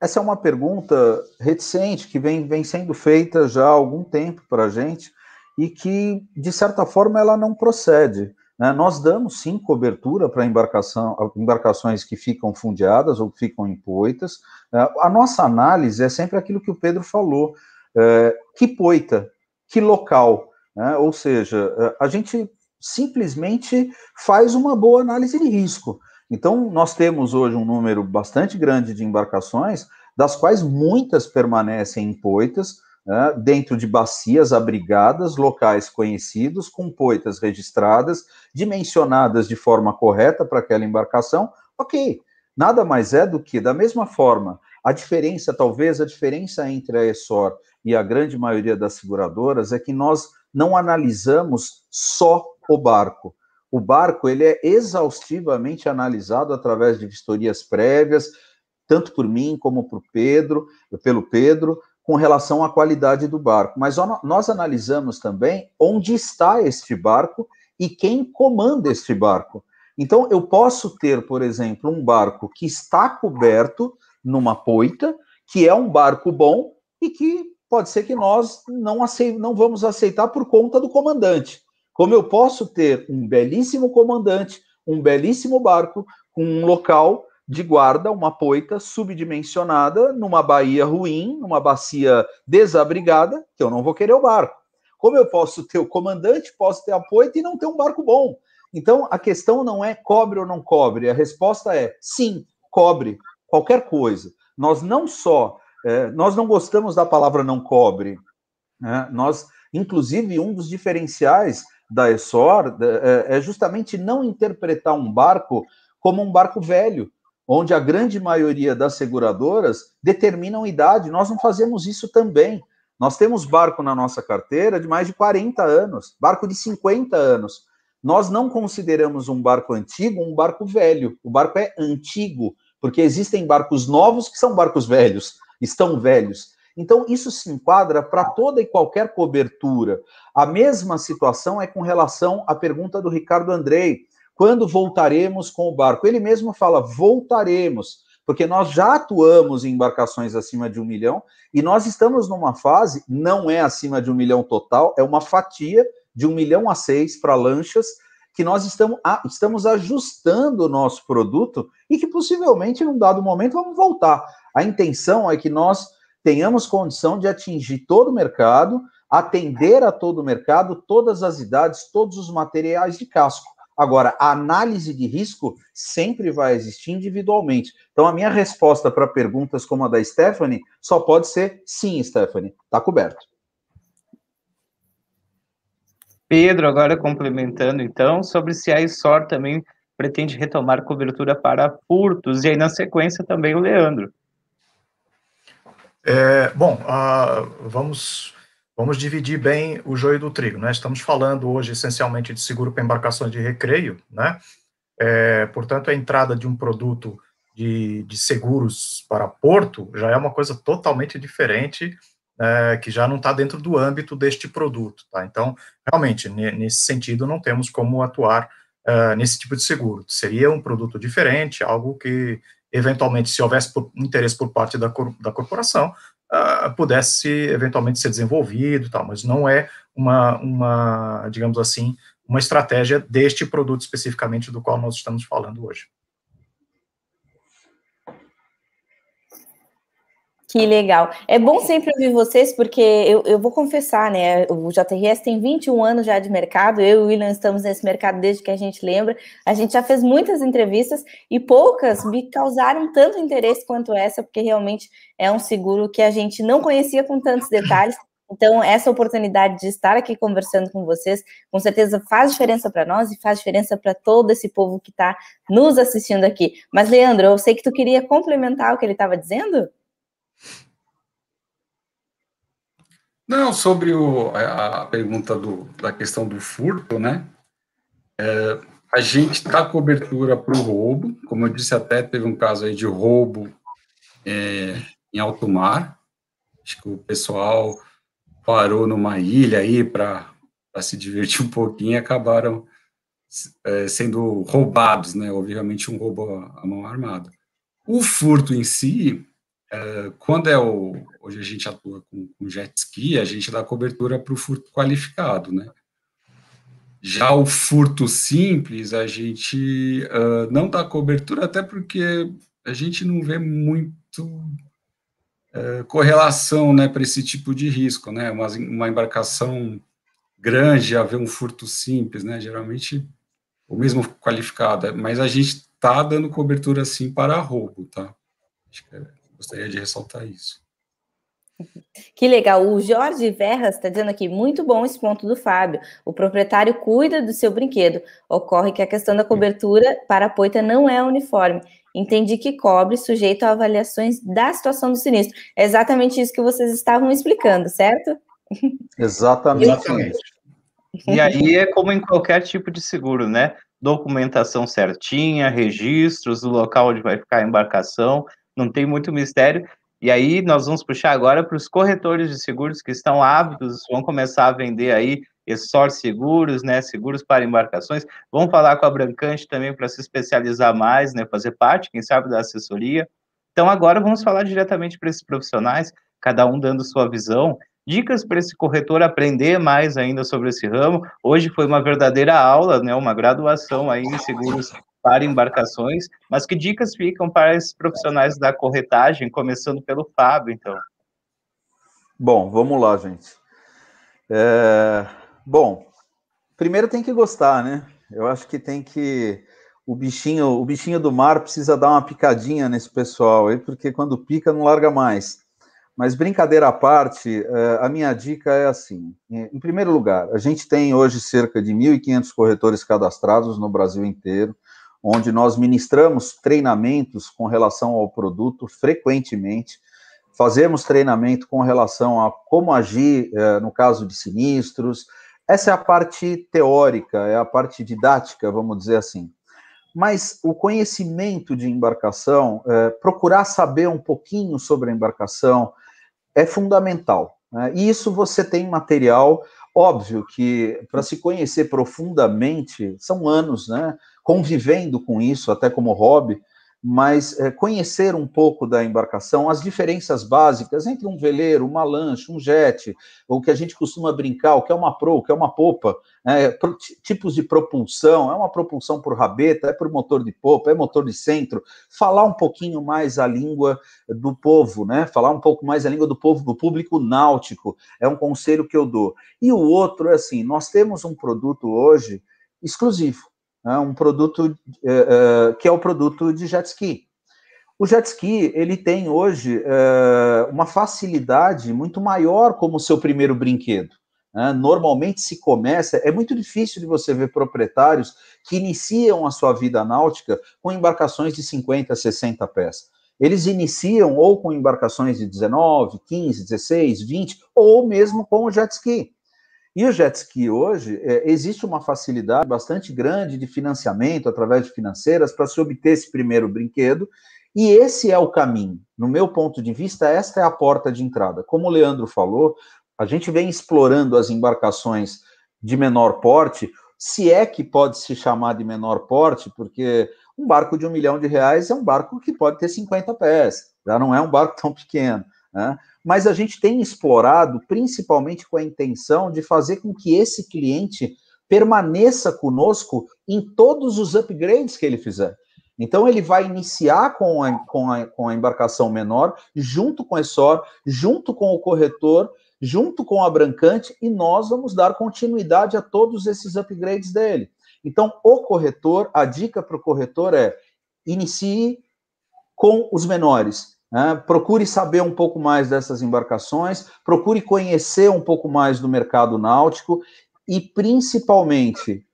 essa é uma pergunta reticente que vem, vem sendo feita já há algum tempo para a gente e que, de certa forma, ela não procede. Né? Nós damos sim cobertura para embarcações que ficam fundeadas ou que ficam poitas é, A nossa análise é sempre aquilo que o Pedro falou: é, que poita, que local. Né? Ou seja, é, a gente simplesmente faz uma boa análise de risco. Então, nós temos hoje um número bastante grande de embarcações, das quais muitas permanecem em poitas, né, dentro de bacias abrigadas, locais conhecidos, com poitas registradas, dimensionadas de forma correta para aquela embarcação, ok. Nada mais é do que, da mesma forma, a diferença, talvez, a diferença entre a ESOR e a grande maioria das seguradoras é que nós não analisamos só o barco. O barco ele é exaustivamente analisado através de vistorias prévias, tanto por mim como por Pedro, pelo Pedro, com relação à qualidade do barco, mas nós analisamos também onde está este barco e quem comanda este barco. Então, eu posso ter, por exemplo, um barco que está coberto numa poita, que é um barco bom e que pode ser que nós não, aceit não vamos aceitar por conta do comandante. Como eu posso ter um belíssimo comandante, um belíssimo barco, com um local de guarda, uma poita subdimensionada, numa baía ruim, numa bacia desabrigada, que eu não vou querer o barco. Como eu posso ter o comandante, posso ter a poita e não ter um barco bom. Então, a questão não é cobre ou não cobre, a resposta é sim, cobre qualquer coisa. Nós não só, é, nós não gostamos da palavra não cobre, né? nós, inclusive, um dos diferenciais da ESSOR é, é, é justamente não interpretar um barco como um barco velho, onde a grande maioria das seguradoras determinam idade. Nós não fazemos isso também. Nós temos barco na nossa carteira de mais de 40 anos, barco de 50 anos. Nós não consideramos um barco antigo um barco velho. O barco é antigo, porque existem barcos novos que são barcos velhos, estão velhos. Então, isso se enquadra para toda e qualquer cobertura. A mesma situação é com relação à pergunta do Ricardo Andrei quando voltaremos com o barco? Ele mesmo fala: voltaremos, porque nós já atuamos em embarcações acima de um milhão e nós estamos numa fase, não é acima de um milhão total, é uma fatia de um milhão a seis para lanchas, que nós estamos, a, estamos ajustando o nosso produto e que possivelmente, em um dado momento, vamos voltar. A intenção é que nós tenhamos condição de atingir todo o mercado, atender a todo o mercado, todas as idades, todos os materiais de casco. Agora, a análise de risco sempre vai existir individualmente. Então, a minha resposta para perguntas como a da Stephanie só pode ser sim, Stephanie, está coberto. Pedro, agora complementando então, sobre se a ISOR também pretende retomar cobertura para furtos, e aí na sequência também o Leandro. É, bom, uh, vamos Vamos dividir bem o joio do trigo, né? Estamos falando hoje essencialmente de seguro para embarcações de recreio, né? É, portanto, a entrada de um produto de, de, seguros para porto já é uma coisa totalmente diferente, é, que já não está dentro do âmbito deste produto, tá? Então, realmente, nesse sentido, não temos como atuar é, nesse tipo de seguro. Seria um produto diferente, algo que, eventualmente, se houvesse por, interesse por parte da, cor, da corporação, uh, pudesse eventualmente ser desenvolvido, tal, mas não é uma, uma, digamos assim, uma estratégia deste produto especificamente do qual nós estamos falando hoje. Que legal. É bom sempre ouvir vocês, porque eu, eu vou confessar, né? O JRS tem 21 anos já de mercado, eu e o William estamos nesse mercado desde que a gente lembra. A gente já fez muitas entrevistas e poucas me causaram tanto interesse quanto essa, porque realmente é um seguro que a gente não conhecia com tantos detalhes. Então, essa oportunidade de estar aqui conversando com vocês, com certeza faz diferença para nós e faz diferença para todo esse povo que está nos assistindo aqui. Mas, Leandro, eu sei que tu queria complementar o que ele estava dizendo? Não, sobre o, a, pergunta do, da questão do furto, né? É, a gente tá cobertura para o roubo, como eu disse, até teve um caso aí de roubo é, em alto mar. Acho que o pessoal parou numa ilha aí para se divertir um pouquinho e acabaram é, sendo roubados, né? Houve realmente um roubo à mão armada. O furto em si, eh, quando é o hoje a gente atua com, com jet ski, a gente dá cobertura para o furto qualificado, né? Já o furto simples, a gente uh, não dá cobertura, até porque a gente não vê muito uh, correlação né, para esse tipo de risco, né? Uma, uma embarcação grande haver um furto simples, né? Geralmente o mesmo qualificado, mas a gente está dando cobertura sim para roubo, tá? Acho que é Gostaria de ressaltar isso. Que legal. O Jorge Verras está dizendo aqui, muito bom esse ponto do Fábio. O proprietário cuida do seu brinquedo. Ocorre que a questão da cobertura para a poita não é uniforme. Entendi que cobre, sujeito a avaliações da situação do sinistro. É exatamente isso que vocês estavam explicando, certo? Exatamente. e aí é como em qualquer tipo de seguro, né? Documentação certinha, registros do local onde vai ficar a embarcação, não tem muito mistério. E aí nós vamos puxar agora para os corretores de seguros que estão ávidos, vão começar a vender aí Essor Seguros, né, seguros para embarcações. Vão falar com a Brancante também para se especializar mais, né, fazer parte, quem sabe, da assessoria. Então agora vamos falar diretamente para esses profissionais, cada um dando sua visão, dicas para esse corretor aprender mais ainda sobre esse ramo. Hoje foi uma verdadeira aula, né, uma graduação aí em seguros para embarcações, mas que dicas ficam para esses profissionais da corretagem, começando pelo Fábio, então? Bom, vamos lá, gente. É... Bom, primeiro tem que gostar, né? Eu acho que tem que o bichinho, o bichinho do mar precisa dar uma picadinha nesse pessoal aí, porque quando pica não larga mais. Mas brincadeira à parte, é, a minha dica é assim: em primeiro lugar, a gente tem hoje cerca de 1.500 corretores cadastrados no Brasil inteiro onde nós ministramos treinamentos com relação ao produto frequentemente, fazemos treinamento com relação a como agir é, no caso de sinistros. Essa é a parte teórica, é a parte didática, vamos dizer assim. Mas o conhecimento de embarcação, é, procurar saber um pouquinho sobre a embarcação, é fundamental. Né? E isso você tem material óbvio que para se conhecer profundamente são anos, né? convivendo com isso, até como hobby, mas é, conhecer um pouco da embarcação, as diferenças básicas entre um veleiro, uma lancha, um jet, o que a gente costuma brincar, o que é uma pro, o que é uma popa, é, tipos de propulsão, é uma propulsão por rabeta, é por motor de popa, é motor de centro, falar um pouquinho mais a língua do povo, né? Falar um pouco mais a língua do povo, do público náutico, é um conselho que eu dou. E o outro é assim, nós temos um produto hoje exclusivo, né, um produto uh, uh, que é o produto de jet ski. O jet ski ele tem hoje uh, uma facilidade muito maior como seu primeiro brinquedo. Né? Normalmente se começa, é muito difícil de você ver proprietários que iniciam a sua vida náutica com embarcações de 50, 60 pés eles iniciam ou com embarcações de 19, 15, 16, 20, ou mesmo com o jet ski. E o jet ski hoje, é, existe uma facilidade bastante grande de financiamento através de financeiras para se obter esse primeiro brinquedo. E esse é o caminho. No meu ponto de vista, esta é a porta de entrada. Como o Leandro falou, a gente vem explorando as embarcações de menor porte, se é que pode se chamar de menor porte, porque um barco de um milhão de reais é um barco que pode ter 50 pés, já não é um barco tão pequeno. Né? Mas a gente tem explorado, principalmente com a intenção de fazer com que esse cliente permaneça conosco em todos os upgrades que ele fizer. Então, ele vai iniciar com a, com a, com a embarcação menor, junto com o ESOR, junto com o corretor, junto com a Brancante, e nós vamos dar continuidade a todos esses upgrades dele. Então, o corretor, a dica para o corretor é inicie com os menores né? procure saber um pouco mais dessas embarcações, procure conhecer um pouco mais do mercado náutico e, principalmente,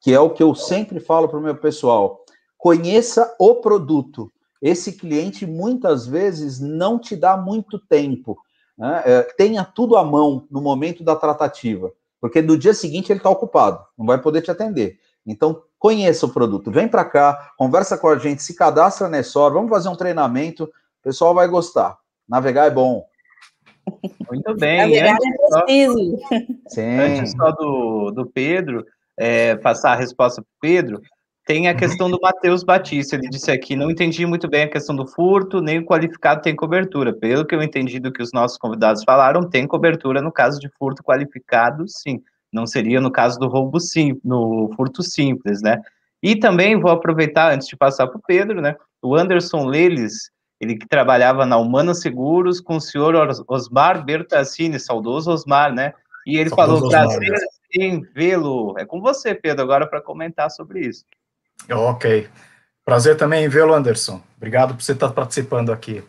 que é o que eu sempre falo para o meu pessoal, conheça o produto. Esse cliente muitas vezes não te dá muito tempo. Né? É, tenha tudo à mão no momento da tratativa, porque no dia seguinte ele está ocupado, não vai poder te atender. Então, conheça o produto, vem para cá, conversa com a gente, se cadastra na ESOR, vamos fazer um treinamento pessoal vai gostar. Navegar é bom. Muito bem. Navegar é preciso. Só, antes só do, do Pedro, é, passar a resposta para Pedro, tem a questão do Matheus Batista. Ele disse aqui: não entendi muito bem a questão do furto, nem o qualificado tem cobertura. Pelo que eu entendi do que os nossos convidados falaram, tem cobertura no caso de furto qualificado, sim. Não seria no caso do roubo sim, no furto simples, né? E também vou aproveitar, antes de passar para o Pedro, né? O Anderson Leles ele que trabalhava na Humana Seguros com o senhor Osmar Bertassini, saudoso Osmar, né? E ele saudoso falou: prazer né? em vê-lo. É com você, Pedro, agora para comentar sobre isso. Ok. Prazer também em vê-lo, Anderson. Obrigado por você estar participando aqui.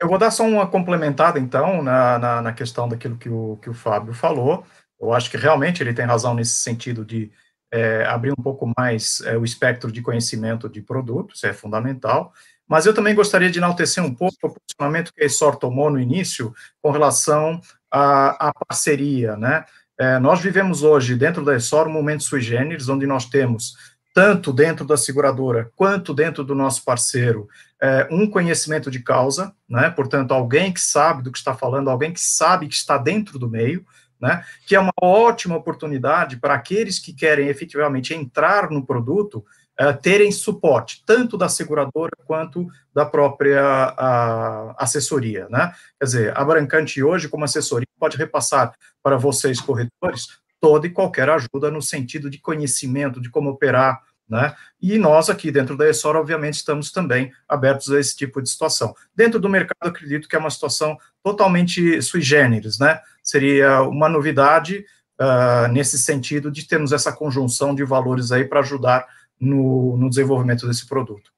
Eu vou dar só uma complementada, então, na, na, na, questão daquilo que o, que o Fábio falou. Eu acho que realmente ele tem razão nesse sentido de é, abrir um pouco mais é, o espectro de conhecimento de produtos, é fundamental. Mas eu também gostaria de enaltecer um pouco o posicionamento que a ESOR tomou no início com relação à, à parceria. Né? É, nós vivemos hoje, dentro da ESOR, um momento sui generis, onde nós temos, tanto dentro da seguradora quanto dentro do nosso parceiro, é, um conhecimento de causa, né? portanto, alguém que sabe do que está falando, alguém que sabe que está dentro do meio, né, que é uma ótima oportunidade para aqueles que querem efetivamente entrar no produto, uh, terem suporte, tanto da seguradora quanto da própria uh, assessoria. Né? Quer dizer, a Brancante hoje, como assessoria, pode repassar para vocês, corretores, toda e qualquer ajuda no sentido de conhecimento, de como operar, né? E nós aqui dentro da ESOR, obviamente, estamos também abertos a esse tipo de situação. Dentro do mercado, acredito que é uma situação totalmente sui generis, né? Seria uma novidade uh, nesse sentido de termos essa conjunção de valores aí para ajudar no, no desenvolvimento desse produto.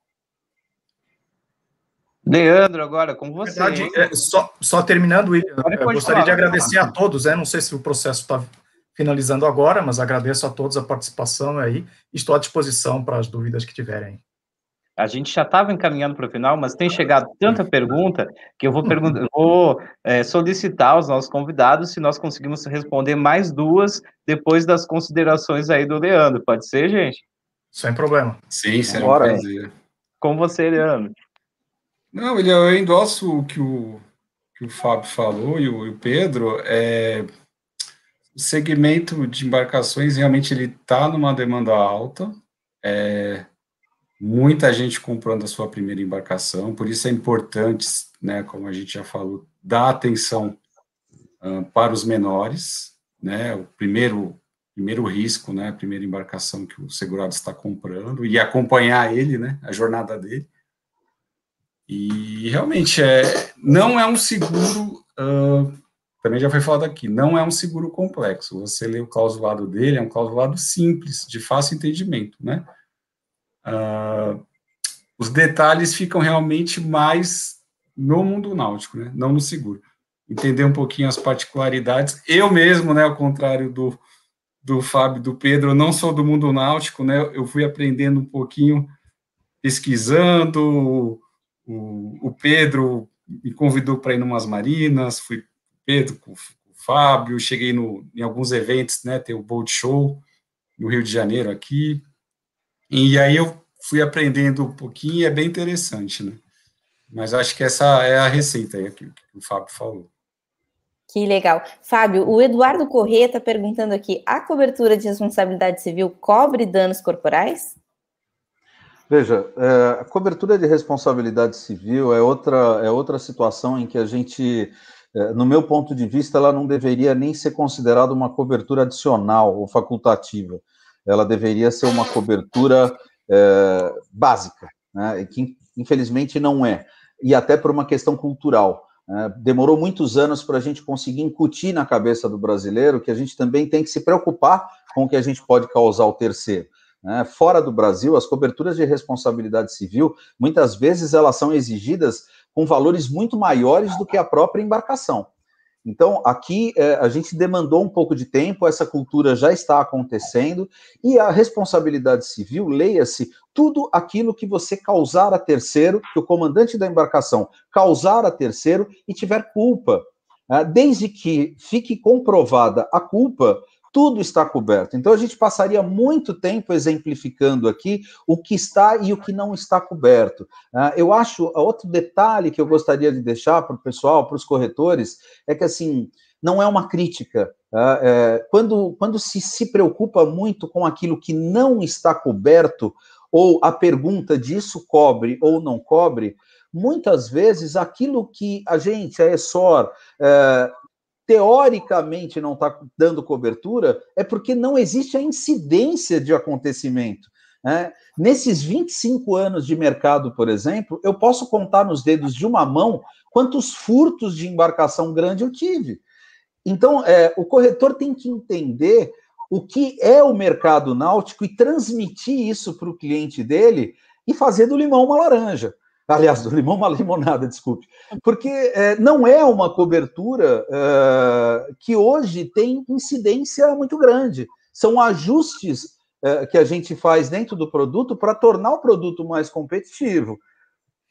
Leandro, agora com você. Verdade, é, só, só terminando, William, é, gostaria falar, de agradecer a todos. É, não sei se o processo está finalizando agora, mas agradeço a todos a participação aí. Estou à disposição para as dúvidas que tiverem. A gente já estava encaminhando para o final, mas tem chegado tanta pergunta que eu vou, perguntar, vou é, solicitar aos nossos convidados se nós conseguimos responder mais duas depois das considerações aí do Leandro. Pode ser, gente? Sem problema. Sim, sem prazer. Com você, Leandro. Não, ele, eu endosso o que o, que o Fábio falou e o, e o Pedro. É, o segmento de embarcações realmente ele está numa demanda alta. É, muita gente comprando a sua primeira embarcação, por isso é importante, né, como a gente já falou, dar atenção uh, para os menores, né, o primeiro primeiro risco, né, a primeira embarcação que o segurado está comprando e acompanhar ele, né, a jornada dele. E realmente é, não é um seguro, uh, também já foi falado aqui, não é um seguro complexo. Você lê o clausulado dele, é um clausulado simples, de fácil entendimento, né? Uh, os detalhes ficam realmente mais no mundo náutico, né? Não no seguro. Entender um pouquinho as particularidades. Eu mesmo, né, ao contrário do do Fábio, do Pedro, eu não sou do mundo náutico, né? Eu fui aprendendo um pouquinho pesquisando. O, o Pedro me convidou para ir numas marinas, fui Pedro com o Fábio, cheguei no, em alguns eventos, né? Tem o Boat Show no Rio de Janeiro aqui. E aí eu fui aprendendo um pouquinho, é bem interessante, né? Mas acho que essa é a receita aí que o Fábio falou. Que legal. Fábio, o Eduardo Corrêa está perguntando aqui: a cobertura de responsabilidade civil cobre danos corporais? Veja, é, a cobertura de responsabilidade civil é outra, é outra situação em que a gente, é, no meu ponto de vista, ela não deveria nem ser considerada uma cobertura adicional ou facultativa. Ela deveria ser uma cobertura é, básica, né, que infelizmente não é, e até por uma questão cultural. É, demorou muitos anos para a gente conseguir incutir na cabeça do brasileiro que a gente também tem que se preocupar com o que a gente pode causar ao terceiro. Né? Fora do Brasil, as coberturas de responsabilidade civil, muitas vezes elas são exigidas com valores muito maiores do que a própria embarcação. Então, aqui é, a gente demandou um pouco de tempo, essa cultura já está acontecendo, e a responsabilidade civil, leia-se tudo aquilo que você causar a terceiro, que o comandante da embarcação causar a terceiro e tiver culpa. Ah, desde que fique comprovada a culpa, tudo está coberto. Então a gente passaria muito tempo exemplificando aqui o que está e o que não está coberto. Ah, eu acho ah, outro detalhe que eu gostaria de deixar para o pessoal, para os corretores, é que assim não é uma crítica. Tá? É, quando quando se, se preocupa muito com aquilo que não está coberto, ou a pergunta disso cobre ou não cobre, muitas vezes aquilo que a gente, a ESOR, é, eh, teoricamente não está dando cobertura, é porque não existe a incidência de acontecimento. É, nesses 25 anos de mercado, por exemplo, eu posso contar nos dedos de uma mão quantos furtos de embarcação grande eu tive. Então, é, o corretor tem que entender o que é o mercado náutico e transmitir isso para o cliente dele e fazer do limão uma laranja. Aliás, do limão uma limonada, desculpe. Porque é, não é uma cobertura é, que hoje tem incidência muito grande. São ajustes é, que a gente faz dentro do produto para tornar o produto mais competitivo,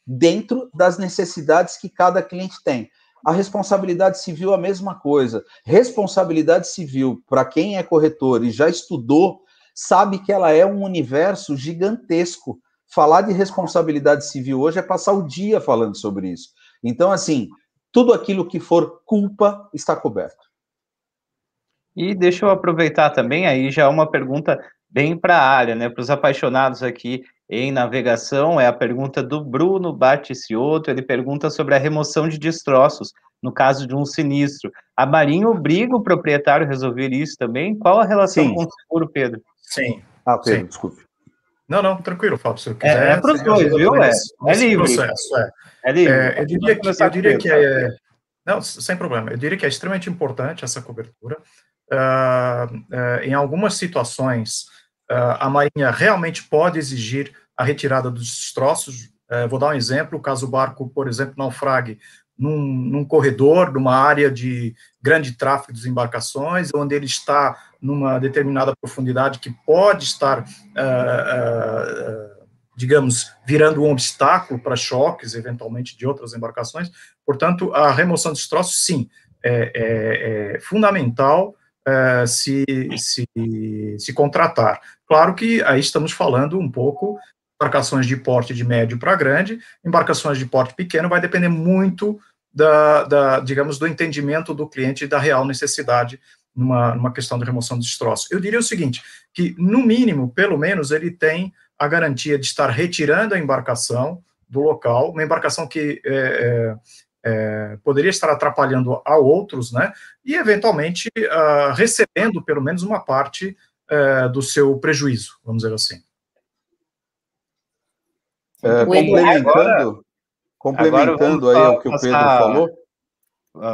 dentro das necessidades que cada cliente tem. A responsabilidade civil a mesma coisa. Responsabilidade civil, para quem é corretor e já estudou, sabe que ela é um universo gigantesco. Falar de responsabilidade civil hoje é passar o dia falando sobre isso. Então, assim, tudo aquilo que for culpa está coberto. E deixa eu aproveitar também aí já é uma pergunta bem para a área, né, para os apaixonados aqui em navegação é a pergunta do Bruno Baticioto. Ele pergunta sobre a remoção de destroços no caso de um sinistro. A Marinha obriga o proprietário a resolver isso também? Qual a relação Sim. com o seguro, Pedro? Sim. Ah, Pedro, Sim. desculpe. Não, não, tranquilo, Fábio, se eu é, quiser. É, é para os dois, viu? É, é livre. Processo, é. é livre. É, eu diria que, eu diria que tá? é... Não, sem problema. Eu diria que é extremamente importante essa cobertura. Uh, uh, em algumas situações, uh, a Marinha realmente pode exigir a retirada dos destroços. É, vou dar um exemplo, caso o barco, por exemplo, naufrague num, num corredor, numa área de grande tráfego de embarcações, onde ele está numa determinada profundidade que pode estar, é, é, digamos, virando um obstáculo para choques, eventualmente, de outras embarcações. Portanto, a remoção de destroços, sim, é, é, é fundamental é, se, se, se, contratar. Claro que aí estamos falando um pouco embarcações de porte de médio para grande, embarcações de porte pequeno, vai depender muito da, da, digamos, do entendimento do cliente da real necessidade numa, numa questão de remoção de destroços. Eu diria o seguinte, que no mínimo, pelo menos, ele tem a garantia de estar retirando a embarcação do local, uma embarcação que é, é, é poderia estar atrapalhando a outros, né, e eventualmente uh, recebendo pelo menos uma parte uh, do seu prejuízo, vamos dizer assim. É, é complementando agora, complementando agora aí o que o Pedro falou.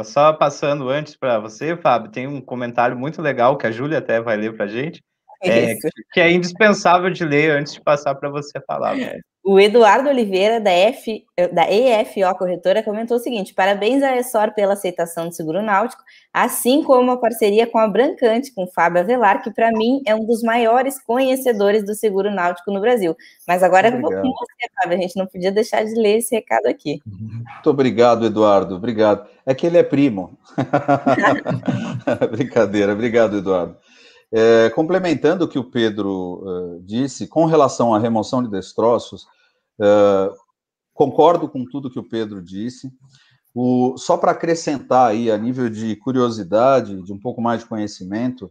Só passando antes para você, Fábio, tem um comentário muito legal que a Júlia até vai ler para a gente, é, que é indispensável de ler antes de passar para você falar. Né? É. O Eduardo Oliveira, da, F, da EFO Corretora, comentou o seguinte: parabéns à ESOR pela aceitação do seguro náutico, assim como a parceria com a Brancante, com Fábio Avelar, que para mim é um dos maiores conhecedores do seguro náutico no Brasil. Mas agora eu vou com você, Fábio, a gente não podia deixar de ler esse recado aqui. Muito obrigado, Eduardo, obrigado. É que ele é primo. Brincadeira, obrigado, Eduardo. É, complementando o que o Pedro uh, disse, com relação à remoção de destroços, ah, concordo com tudo que o Pedro disse. O, só para acrescentar aí, a nível de curiosidade, de um pouco mais de conhecimento,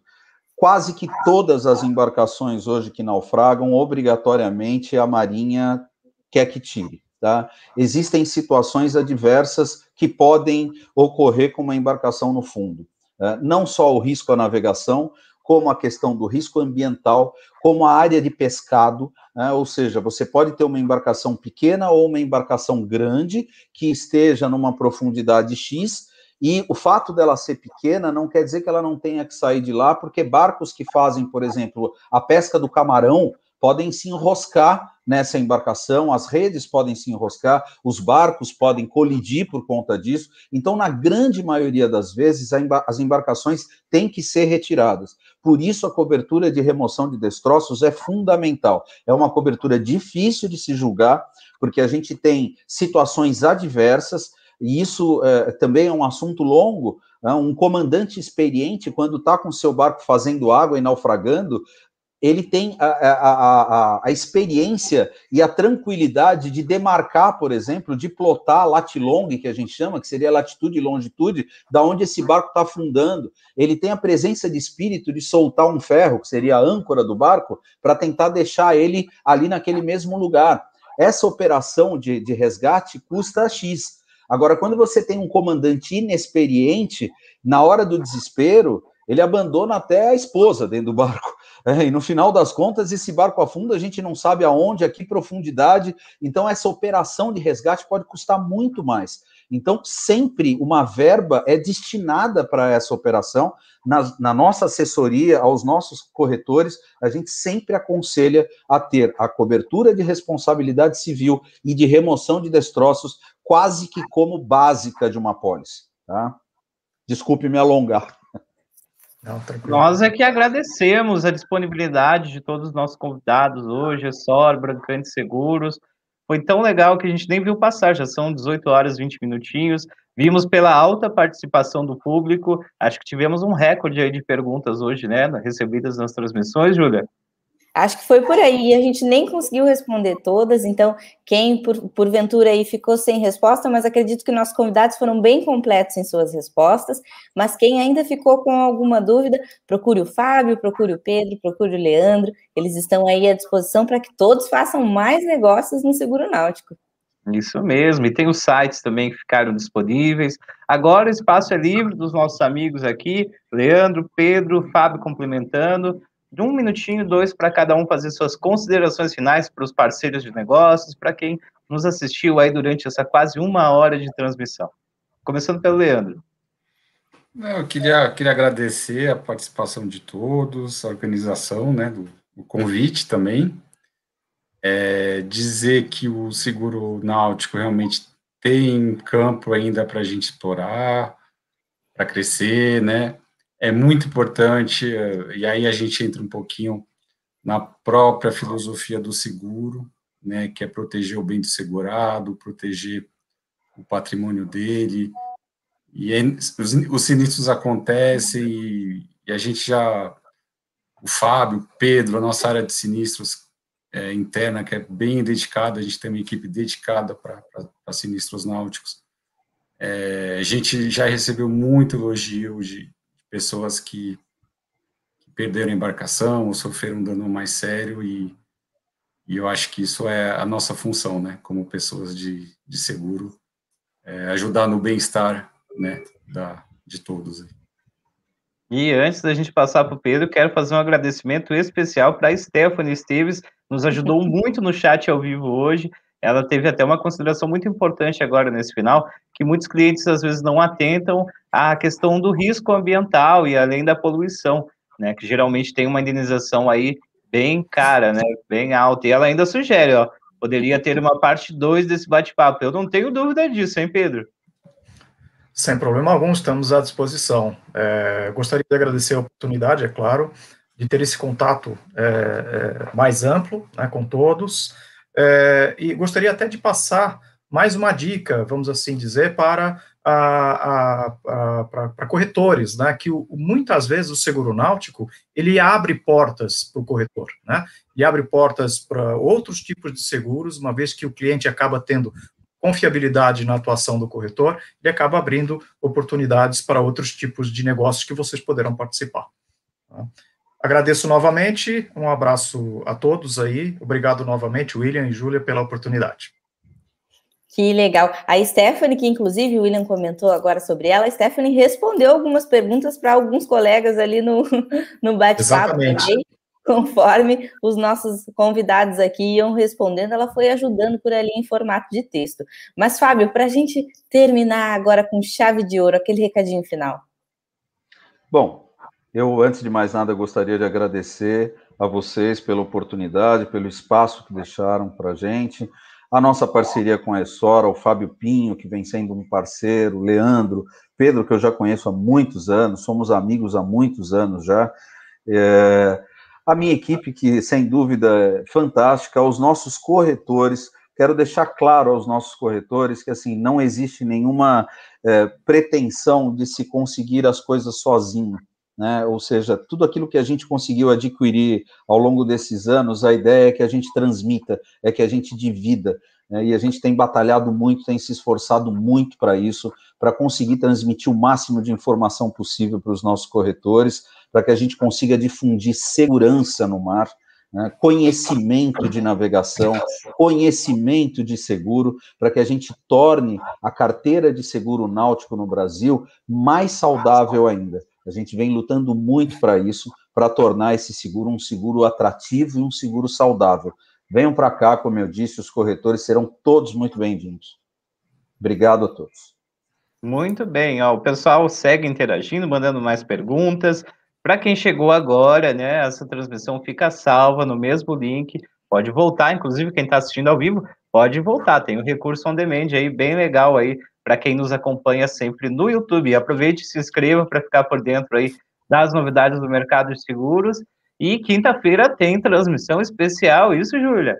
quase que todas as embarcações hoje que naufragam, obrigatoriamente a Marinha quer que tire. Tá? Existem situações adversas que podem ocorrer com uma embarcação no fundo. Né? não só o risco à navegação, como a questão do risco ambiental, como a área de pescado, né? ou seja, você pode ter uma embarcação pequena ou uma embarcação grande que esteja numa profundidade X, e o fato dela ser pequena não quer dizer que ela não tenha que sair de lá, porque barcos que fazem, por exemplo, a pesca do camarão podem se enroscar nessa embarcação, as redes podem se enroscar, os barcos podem colidir por conta disso. Então, na grande maioria das vezes, as embarcações têm que ser retiradas. Por isso, a cobertura de remoção de destroços é fundamental. É uma cobertura difícil de se julgar, porque a gente tem situações adversas, e isso é, também é um assunto longo. Né? Um comandante experiente, quando está com seu barco fazendo água e naufragando, ele tem a, a, a, a, experiência e a tranquilidade de demarcar, por exemplo, de plotar latilong, que a gente chama, que seria latitude e longitude, da onde esse barco está afundando. Ele tem a presença de espírito de soltar um ferro, que seria a âncora do barco, para tentar deixar ele ali naquele mesmo lugar. Essa operação de, de resgate custa X. Agora, quando você tem um comandante inexperiente, na hora do desespero, ele abandona até a esposa dentro do barco é, e no final das contas, esse barco afunda, a gente não sabe aonde, a que profundidade. Então, essa operação de resgate pode custar muito mais. Então, sempre uma verba é destinada para essa operação. Na, na, nossa assessoria, aos nossos corretores, a gente sempre aconselha a ter a cobertura de responsabilidade civil e de remoção de destroços quase que como básica de uma pólice. Tá? Desculpe me alongar. Não, Nós é que agradecemos a disponibilidade de todos os nossos convidados hoje, Sor, Brancante Seguros. Foi tão legal que a gente nem viu passar, já são 18 horas e 20 minutinhos. Vimos pela alta participação do público, acho que tivemos um recorde aí de perguntas hoje, né, recebidas nas transmissões, Júlia. Acho que foi por aí, a gente nem conseguiu responder todas, então quem por, porventura aí ficou sem resposta, mas acredito que nossos convidados foram bem completos em suas respostas, mas quem ainda ficou com alguma dúvida, procure o Fábio, procure o Pedro, procure o Leandro, eles estão aí à disposição para que todos façam mais negócios no seguro náutico. Isso mesmo, e tem os sites também que ficaram disponíveis. Agora o espaço é livre dos nossos amigos aqui, Leandro, Pedro, Fábio complementando de um minutinho, dois, para cada um fazer suas considerações finais para os parceiros de negócios, para quem nos assistiu aí durante essa quase uma hora de transmissão. Começando pelo Leandro. Eu queria, queria agradecer a participação de todos, a organização, né, do, convite também. É, dizer que o seguro náutico realmente tem campo ainda para a gente explorar, para crescer, né? é muito importante, eh, e aí a gente entra um pouquinho na própria filosofia do seguro, né, que é proteger o bem do segurado, proteger o patrimônio dele. E aí, os, os sinistros acontecem e, e, a gente já. O Fábio, Pedro, a nossa área de sinistros é, interna, que é bem dedicada, a gente tem uma equipe dedicada para sinistros náuticos. É, a gente já recebeu muito elogio de, pessoas que, que perderam embarcação ou sofreram um dano mais sério e, e eu acho que isso é a nossa função, né, como pessoas de, de seguro, é ajudar no bem-estar, né, da, de todos. E antes da gente passar para o Pedro, quero fazer um agradecimento especial para a Stephanie Esteves, nos ajudou muito no chat ao vivo hoje ela teve até uma consideração muito importante agora nesse final, que muitos clientes às vezes não atentam à questão do risco ambiental e além da poluição, né, que geralmente tem uma indenização aí bem cara, né, bem alta, e ela ainda sugere, ó, poderia ter uma parte 2 desse bate-papo, eu não tenho dúvida disso, hein, Pedro? Sem problema algum, estamos à disposição. É, gostaria de agradecer a oportunidade, é claro, de ter esse contato é, é, mais amplo né, com todos, é, e gostaria até de passar mais uma dica, vamos assim dizer, para, a, a, a pra, pra corretores, né? Que o, muitas vezes o seguro náutico ele abre portas para o corretor, né? E abre portas para outros tipos de seguros, uma vez que o cliente acaba tendo confiabilidade na atuação do corretor, ele acaba abrindo oportunidades para outros tipos de negócios que vocês poderão participar. Tá? Agradeço novamente, um abraço a todos aí. Obrigado novamente, William e Júlia, pela oportunidade. Que legal. A Stephanie, que inclusive o William comentou agora sobre ela, a Stephanie respondeu algumas perguntas para alguns colegas ali no, no bate-papo também. Conforme os nossos convidados aqui iam respondendo, ela foi ajudando por ali em formato de texto. Mas, Fábio, para a gente terminar agora com chave de ouro, aquele recadinho final. Bom, eu, antes de mais nada, gostaria de agradecer a vocês pela oportunidade, pelo espaço que deixaram para a gente, a nossa parceria com a Essora, o Fábio Pinho, que vem sendo um parceiro, Leandro, Pedro, que eu já conheço há muitos anos, somos amigos há muitos anos já. É, a minha equipe, que sem dúvida é fantástica, os nossos corretores, quero deixar claro aos nossos corretores que assim não existe nenhuma é, pretensão de se conseguir as coisas sozinho né? Ou seja, tudo aquilo que a gente conseguiu adquirir ao longo desses anos, a ideia é que a gente transmita, é que a gente divida, né? e a gente tem batalhado muito, tem se esforçado muito para isso, para conseguir transmitir o máximo de informação possível para os nossos corretores, para que a gente consiga difundir segurança no mar, né? conhecimento de navegação, conhecimento de seguro, para que a gente torne a carteira de seguro náutico no Brasil mais saudável ainda a gente vem lutando muito para isso, para tornar esse seguro um seguro atrativo e um seguro saudável. Venham para cá, como eu disse, os corretores serão todos muito bem-vindos. Obrigado a todos. Muito bem, ó, o pessoal segue interagindo, mandando mais perguntas. Para quem chegou agora, né, essa transmissão fica salva no mesmo link. Pode voltar, inclusive quem está assistindo ao vivo pode voltar. Tem um recurso on demand aí bem legal aí para quem nos acompanha sempre no YouTube. aproveite e se inscreva para ficar por dentro aí das novidades do mercado de seguros. E quinta-feira tem transmissão especial, isso, Júlia?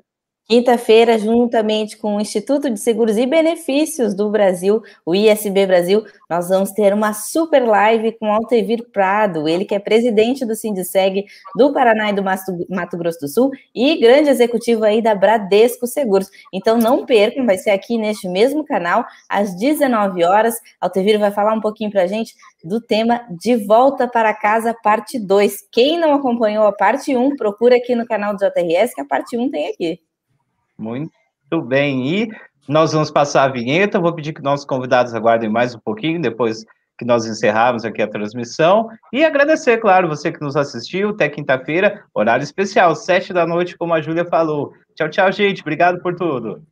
Quinta-feira, juntamente com o Instituto de Seguros e Benefícios do Brasil, o ISB Brasil, nós vamos ter uma super live com Altevir Prado, ele que é presidente do Sindiceg do Paraná e do Mato Grosso do Sul e grande executivo aí da Bradesco Seguros. Então não percam, vai ser aqui neste mesmo canal, às 19 horas. Altevir vai falar um pouquinho para a gente do tema De Volta para Casa, parte 2. Quem não acompanhou a parte 1, procura aqui no canal do JRS, que a parte 1 tem aqui. Muito bem. E nós vamos passar a vinheta. Vou pedir que nossos convidados aguardem mais um pouquinho depois que nós encerrarmos aqui a transmissão. E agradecer, claro, você que nos assistiu até quinta-feira, horário especial, sete da noite, como a Júlia falou. Tchau, tchau, gente. Obrigado por tudo.